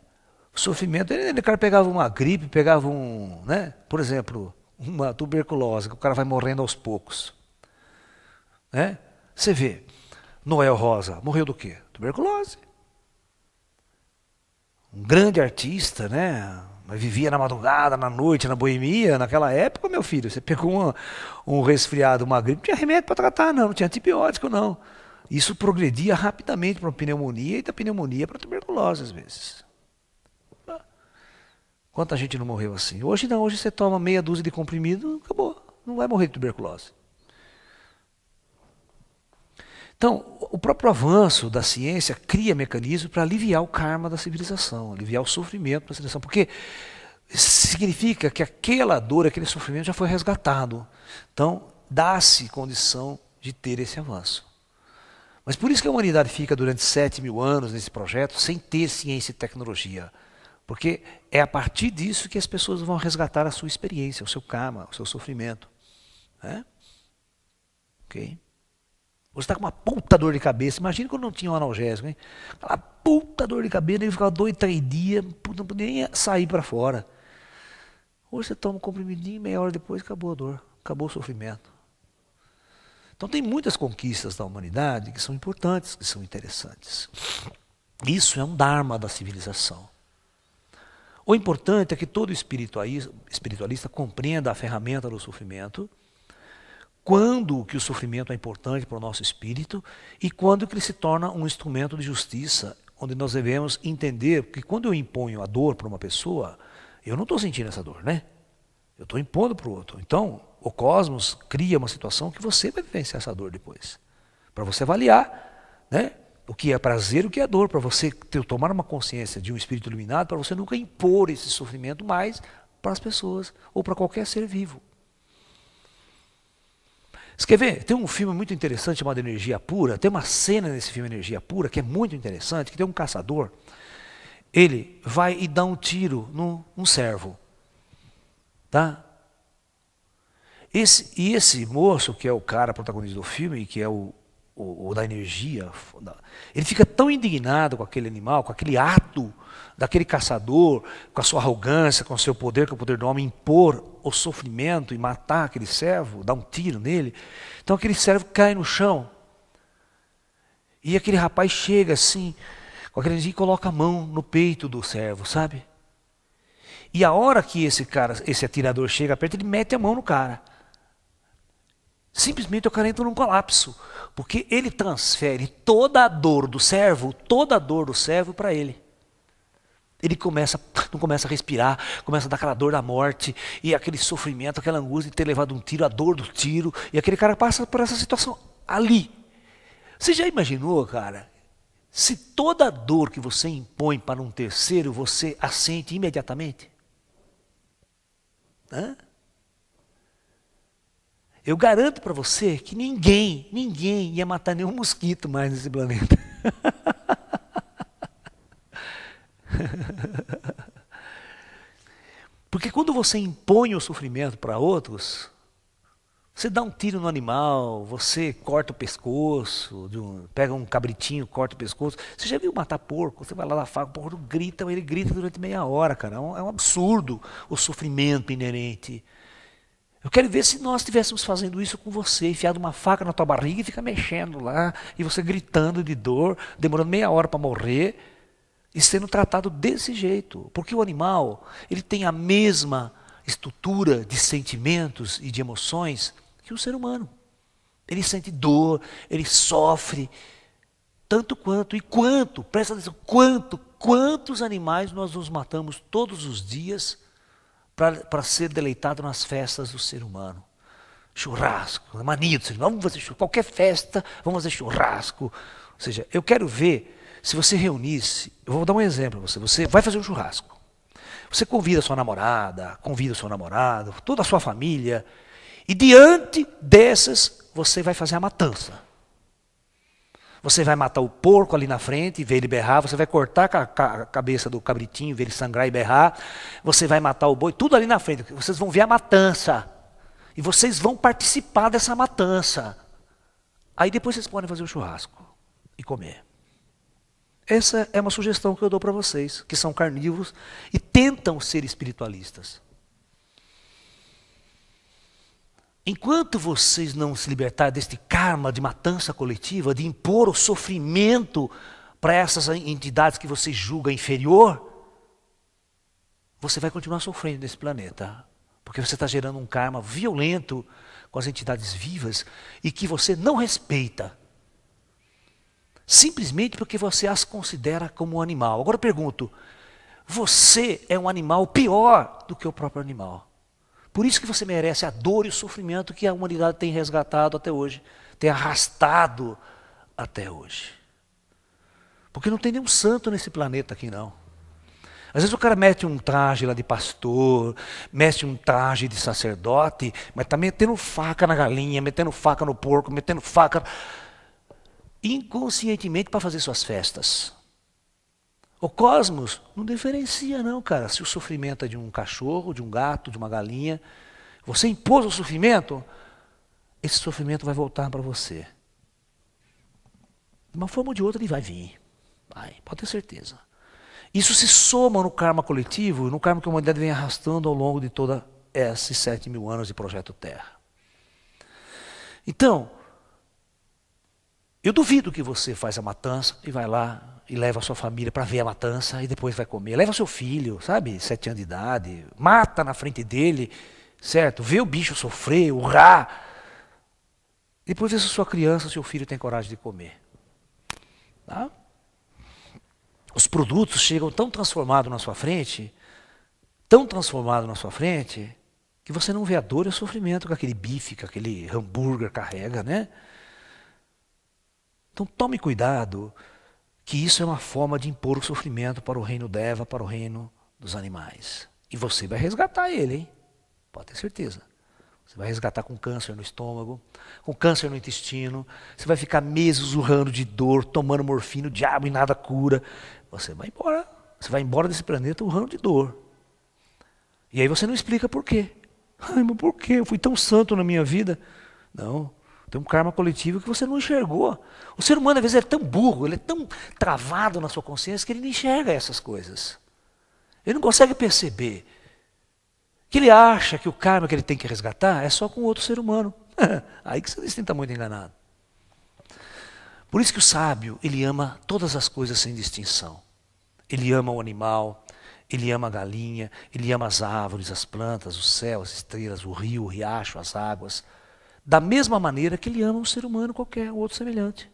O sofrimento, ele, o cara pegava uma gripe, pegava um, né? por exemplo, uma tuberculose, que o cara vai morrendo aos poucos. Né? Você vê, Noel Rosa morreu do quê? Tuberculose. Um grande artista, né? Mas vivia na madrugada, na noite, na boemia. Naquela época, meu filho, você pegou uma, um resfriado, uma gripe, não tinha remédio para tratar, não, não tinha antibiótico, não. Isso progredia rapidamente para pneumonia e da pneumonia para tuberculose, às vezes. Quanta gente não morreu assim? Hoje não, hoje você toma meia dúzia de comprimido, acabou. Não vai morrer de tuberculose. Então, o próprio avanço da ciência cria mecanismos para aliviar o karma da civilização, aliviar o sofrimento da civilização, porque significa que aquela dor, aquele sofrimento já foi resgatado. Então, dá-se condição de ter esse avanço. Mas por isso que a humanidade fica durante 7 mil anos nesse projeto sem ter ciência e tecnologia. Porque é a partir disso que as pessoas vão resgatar a sua experiência, o seu karma, o seu sofrimento. Né? Ok? Você está com uma puta dor de cabeça. Imagina quando não tinha um analgésico, hein? Aquela puta dor de cabeça, ele ficava dois, três dias, não podia nem sair para fora. Hoje você toma um comprimidinho, meia hora depois acabou a dor, acabou o sofrimento. Então tem muitas conquistas da humanidade que são importantes, que são interessantes. Isso é um dharma da civilização. O importante é que todo espiritualista, espiritualista compreenda a ferramenta do sofrimento quando que o sofrimento é importante para o nosso espírito e quando que ele se torna um instrumento de justiça, onde nós devemos entender que quando eu imponho a dor para uma pessoa, eu não estou sentindo essa dor, né? Eu estou impondo para o outro. Então, o cosmos cria uma situação que você vai vivenciar essa dor depois, para você avaliar, né? O que é prazer, o que é dor, para você ter, tomar uma consciência de um espírito iluminado, para você nunca impor esse sofrimento mais para as pessoas ou para qualquer ser vivo. Você quer ver? Tem um filme muito interessante chamado Energia Pura. Tem uma cena nesse filme Energia Pura que é muito interessante, que tem um caçador. Ele vai e dá um tiro num um servo. Tá? Esse, e esse moço, que é o cara protagonista do filme, que é o, o, o da energia, ele fica tão indignado com aquele animal, com aquele ato daquele caçador, com a sua arrogância, com o seu poder, com o poder do homem, impor o sofrimento e matar aquele servo, dar um tiro nele. Então aquele servo cai no chão. E aquele rapaz chega assim, com aquele assim, e coloca a mão no peito do servo, sabe? E a hora que esse cara, esse atirador chega perto, ele mete a mão no cara. Simplesmente o cara entra num colapso, porque ele transfere toda a dor do servo, toda a dor do servo para ele. Ele começa, não começa a respirar, começa a dar aquela dor da morte, e aquele sofrimento, aquela angústia de ter levado um tiro, a dor do tiro, e aquele cara passa por essa situação ali. Você já imaginou, cara, se toda a dor que você impõe para um terceiro, você a sente imediatamente? Hã? Eu garanto para você que ninguém, ninguém ia matar nenhum mosquito mais nesse planeta. Porque quando você impõe o sofrimento para outros, você dá um tiro no animal, você corta o pescoço, um, pega um cabritinho, corta o pescoço. Você já viu matar porco? Você vai lá na faca, o porco grita, ele grita durante meia hora, cara. É um, é um absurdo o sofrimento inerente. Eu quero ver se nós estivéssemos fazendo isso com você, enfiado uma faca na tua barriga e fica mexendo lá, e você gritando de dor, demorando meia hora para morrer e sendo tratado desse jeito, porque o animal ele tem a mesma estrutura de sentimentos e de emoções que o ser humano. Ele sente dor, ele sofre tanto quanto e quanto, presta atenção, quanto, quantos animais nós nos matamos todos os dias para ser deleitado nas festas do ser humano. Churrasco, é mania do ser humano, vamos fazer churrasco, qualquer festa, vamos fazer churrasco. Ou seja, eu quero ver se você reunisse, eu vou dar um exemplo para você, você vai fazer um churrasco. Você convida sua namorada, convida o seu namorado, toda a sua família, e diante dessas você vai fazer a matança. Você vai matar o porco ali na frente e ver ele berrar, você vai cortar a cabeça do cabritinho, ver ele sangrar e berrar, você vai matar o boi, tudo ali na frente. Vocês vão ver a matança. E vocês vão participar dessa matança. Aí depois vocês podem fazer o churrasco e comer. Essa é uma sugestão que eu dou para vocês, que são carnívoros e tentam ser espiritualistas. Enquanto vocês não se libertarem deste karma de matança coletiva, de impor o sofrimento para essas entidades que você julga inferior, você vai continuar sofrendo nesse planeta. Porque você está gerando um karma violento com as entidades vivas e que você não respeita simplesmente porque você as considera como um animal. Agora eu pergunto: você é um animal pior do que o próprio animal. Por isso que você merece a dor e o sofrimento que a humanidade tem resgatado até hoje, tem arrastado até hoje. Porque não tem nenhum santo nesse planeta aqui não. Às vezes o cara mete um traje lá de pastor, mete um traje de sacerdote, mas está metendo faca na galinha, metendo faca no porco, metendo faca inconscientemente para fazer suas festas. O cosmos não diferencia, não, cara, se o sofrimento é de um cachorro, de um gato, de uma galinha. Você impôs o sofrimento, esse sofrimento vai voltar para você. De uma forma ou de outra ele vai vir. Vai, pode ter certeza. Isso se soma no karma coletivo, no karma que a humanidade vem arrastando ao longo de toda esses 7 mil anos de projeto Terra. Então, eu duvido que você faz a matança e vai lá e leva a sua família para ver a matança e depois vai comer. Leva seu filho, sabe, sete anos de idade, mata na frente dele, certo? Vê o bicho sofrer, urrar. Depois vê se sua criança, seu filho tem coragem de comer. Tá? Os produtos chegam tão transformados na sua frente, tão transformados na sua frente, que você não vê a dor e o sofrimento que aquele bife, que aquele hambúrguer carrega, né? Então tome cuidado, que isso é uma forma de impor o sofrimento para o reino deva, para o reino dos animais. E você vai resgatar ele, hein? Pode ter certeza. Você vai resgatar com câncer no estômago, com câncer no intestino. Você vai ficar meses urrando de dor, tomando morfina, o diabo e nada cura. Você vai embora. Você vai embora desse planeta urrando de dor. E aí você não explica por quê. Ai, mas por quê? Eu fui tão santo na minha vida. Não. Tem um karma coletivo que você não enxergou. O ser humano, às vezes, é tão burro, ele é tão travado na sua consciência que ele não enxerga essas coisas. Ele não consegue perceber que ele acha que o karma que ele tem que resgatar é só com outro ser humano. Aí que você está muito enganado. Por isso que o sábio, ele ama todas as coisas sem distinção. Ele ama o animal, ele ama a galinha, ele ama as árvores, as plantas, o céu, as estrelas, o rio, o riacho, as águas da mesma maneira que ele ama um ser humano qualquer, um outro semelhante.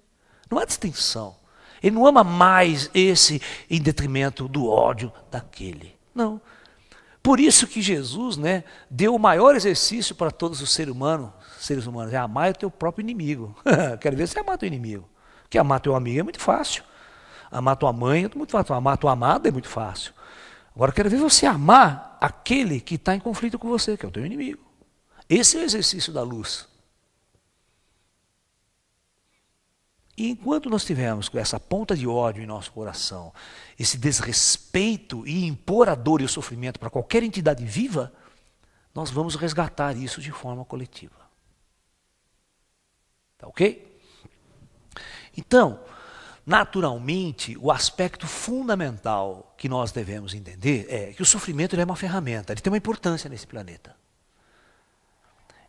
Não há distinção. Ele não ama mais esse em detrimento do ódio daquele. Não. Por isso que Jesus né, deu o maior exercício para todos os seres humanos, seres humanos, é amar o teu próprio inimigo. Quero ver se é amar teu inimigo. Porque amar teu amigo é muito fácil. Amar tua mãe é muito fácil. Amar tua amada é muito fácil. Agora quero ver você amar aquele que está em conflito com você, que é o teu inimigo. Esse é o exercício da luz. E enquanto nós tivermos essa ponta de ódio em nosso coração, esse desrespeito e impor a dor e o sofrimento para qualquer entidade viva, nós vamos resgatar isso de forma coletiva. Tá ok? Então, naturalmente, o aspecto fundamental que nós devemos entender é que o sofrimento é uma ferramenta, ele tem uma importância nesse planeta.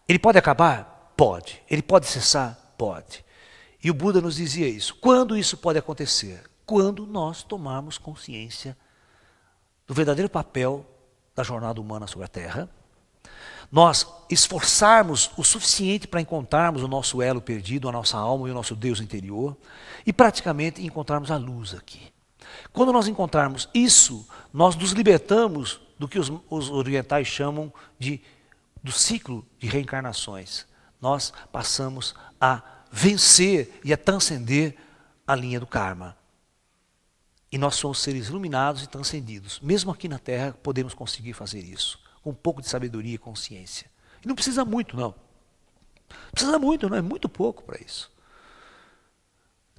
Ele pode acabar? Pode. Ele pode cessar? Pode. E o Buda nos dizia isso. Quando isso pode acontecer? Quando nós tomarmos consciência do verdadeiro papel da jornada humana sobre a Terra, nós esforçarmos o suficiente para encontrarmos o nosso elo perdido, a nossa alma e o nosso Deus interior, e praticamente encontrarmos a luz aqui. Quando nós encontrarmos isso, nós nos libertamos do que os, os orientais chamam de do ciclo de reencarnações. Nós passamos a vencer e a transcender a linha do karma. E nós somos seres iluminados e transcendidos. Mesmo aqui na Terra, podemos conseguir fazer isso. Com um pouco de sabedoria e consciência. E não precisa muito, não. Precisa muito, não. É muito pouco para isso.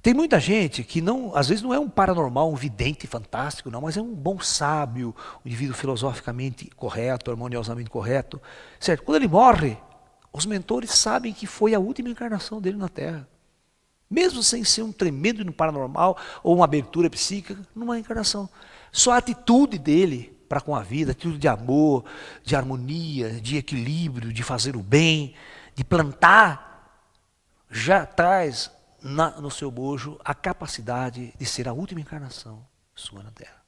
Tem muita gente que não, às vezes não é um paranormal, um vidente fantástico, não, mas é um bom sábio, um indivíduo filosoficamente correto, harmoniosamente correto. Certo? Quando ele morre, os mentores sabem que foi a última encarnação dele na Terra. Mesmo sem ser um tremendo no paranormal ou uma abertura psíquica, numa encarnação. Só a atitude dele para com a vida, atitude de amor, de harmonia, de equilíbrio, de fazer o bem, de plantar, já traz na, no seu bojo a capacidade de ser a última encarnação sua na Terra.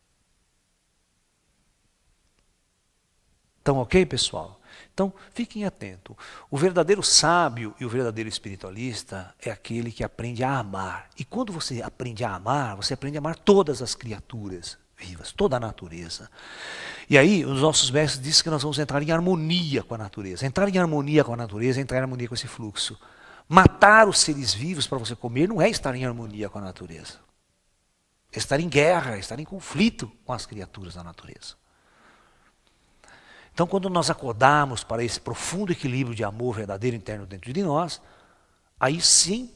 Então, ok, pessoal? Então, fiquem atentos. O verdadeiro sábio e o verdadeiro espiritualista é aquele que aprende a amar. E quando você aprende a amar, você aprende a amar todas as criaturas vivas, toda a natureza. E aí, os nossos mestres dizem que nós vamos entrar em harmonia com a natureza. Entrar em harmonia com a natureza, é entrar em harmonia com esse fluxo. Matar os seres vivos para você comer não é estar em harmonia com a natureza. É estar em guerra, é estar em conflito com as criaturas da natureza. Então, quando nós acordarmos para esse profundo equilíbrio de amor verdadeiro interno dentro de nós, aí sim,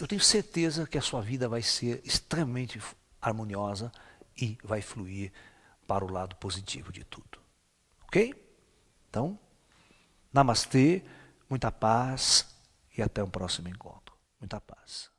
eu tenho certeza que a sua vida vai ser extremamente harmoniosa e vai fluir para o lado positivo de tudo. Ok? Então, namastê, muita paz e até o um próximo encontro. Muita paz.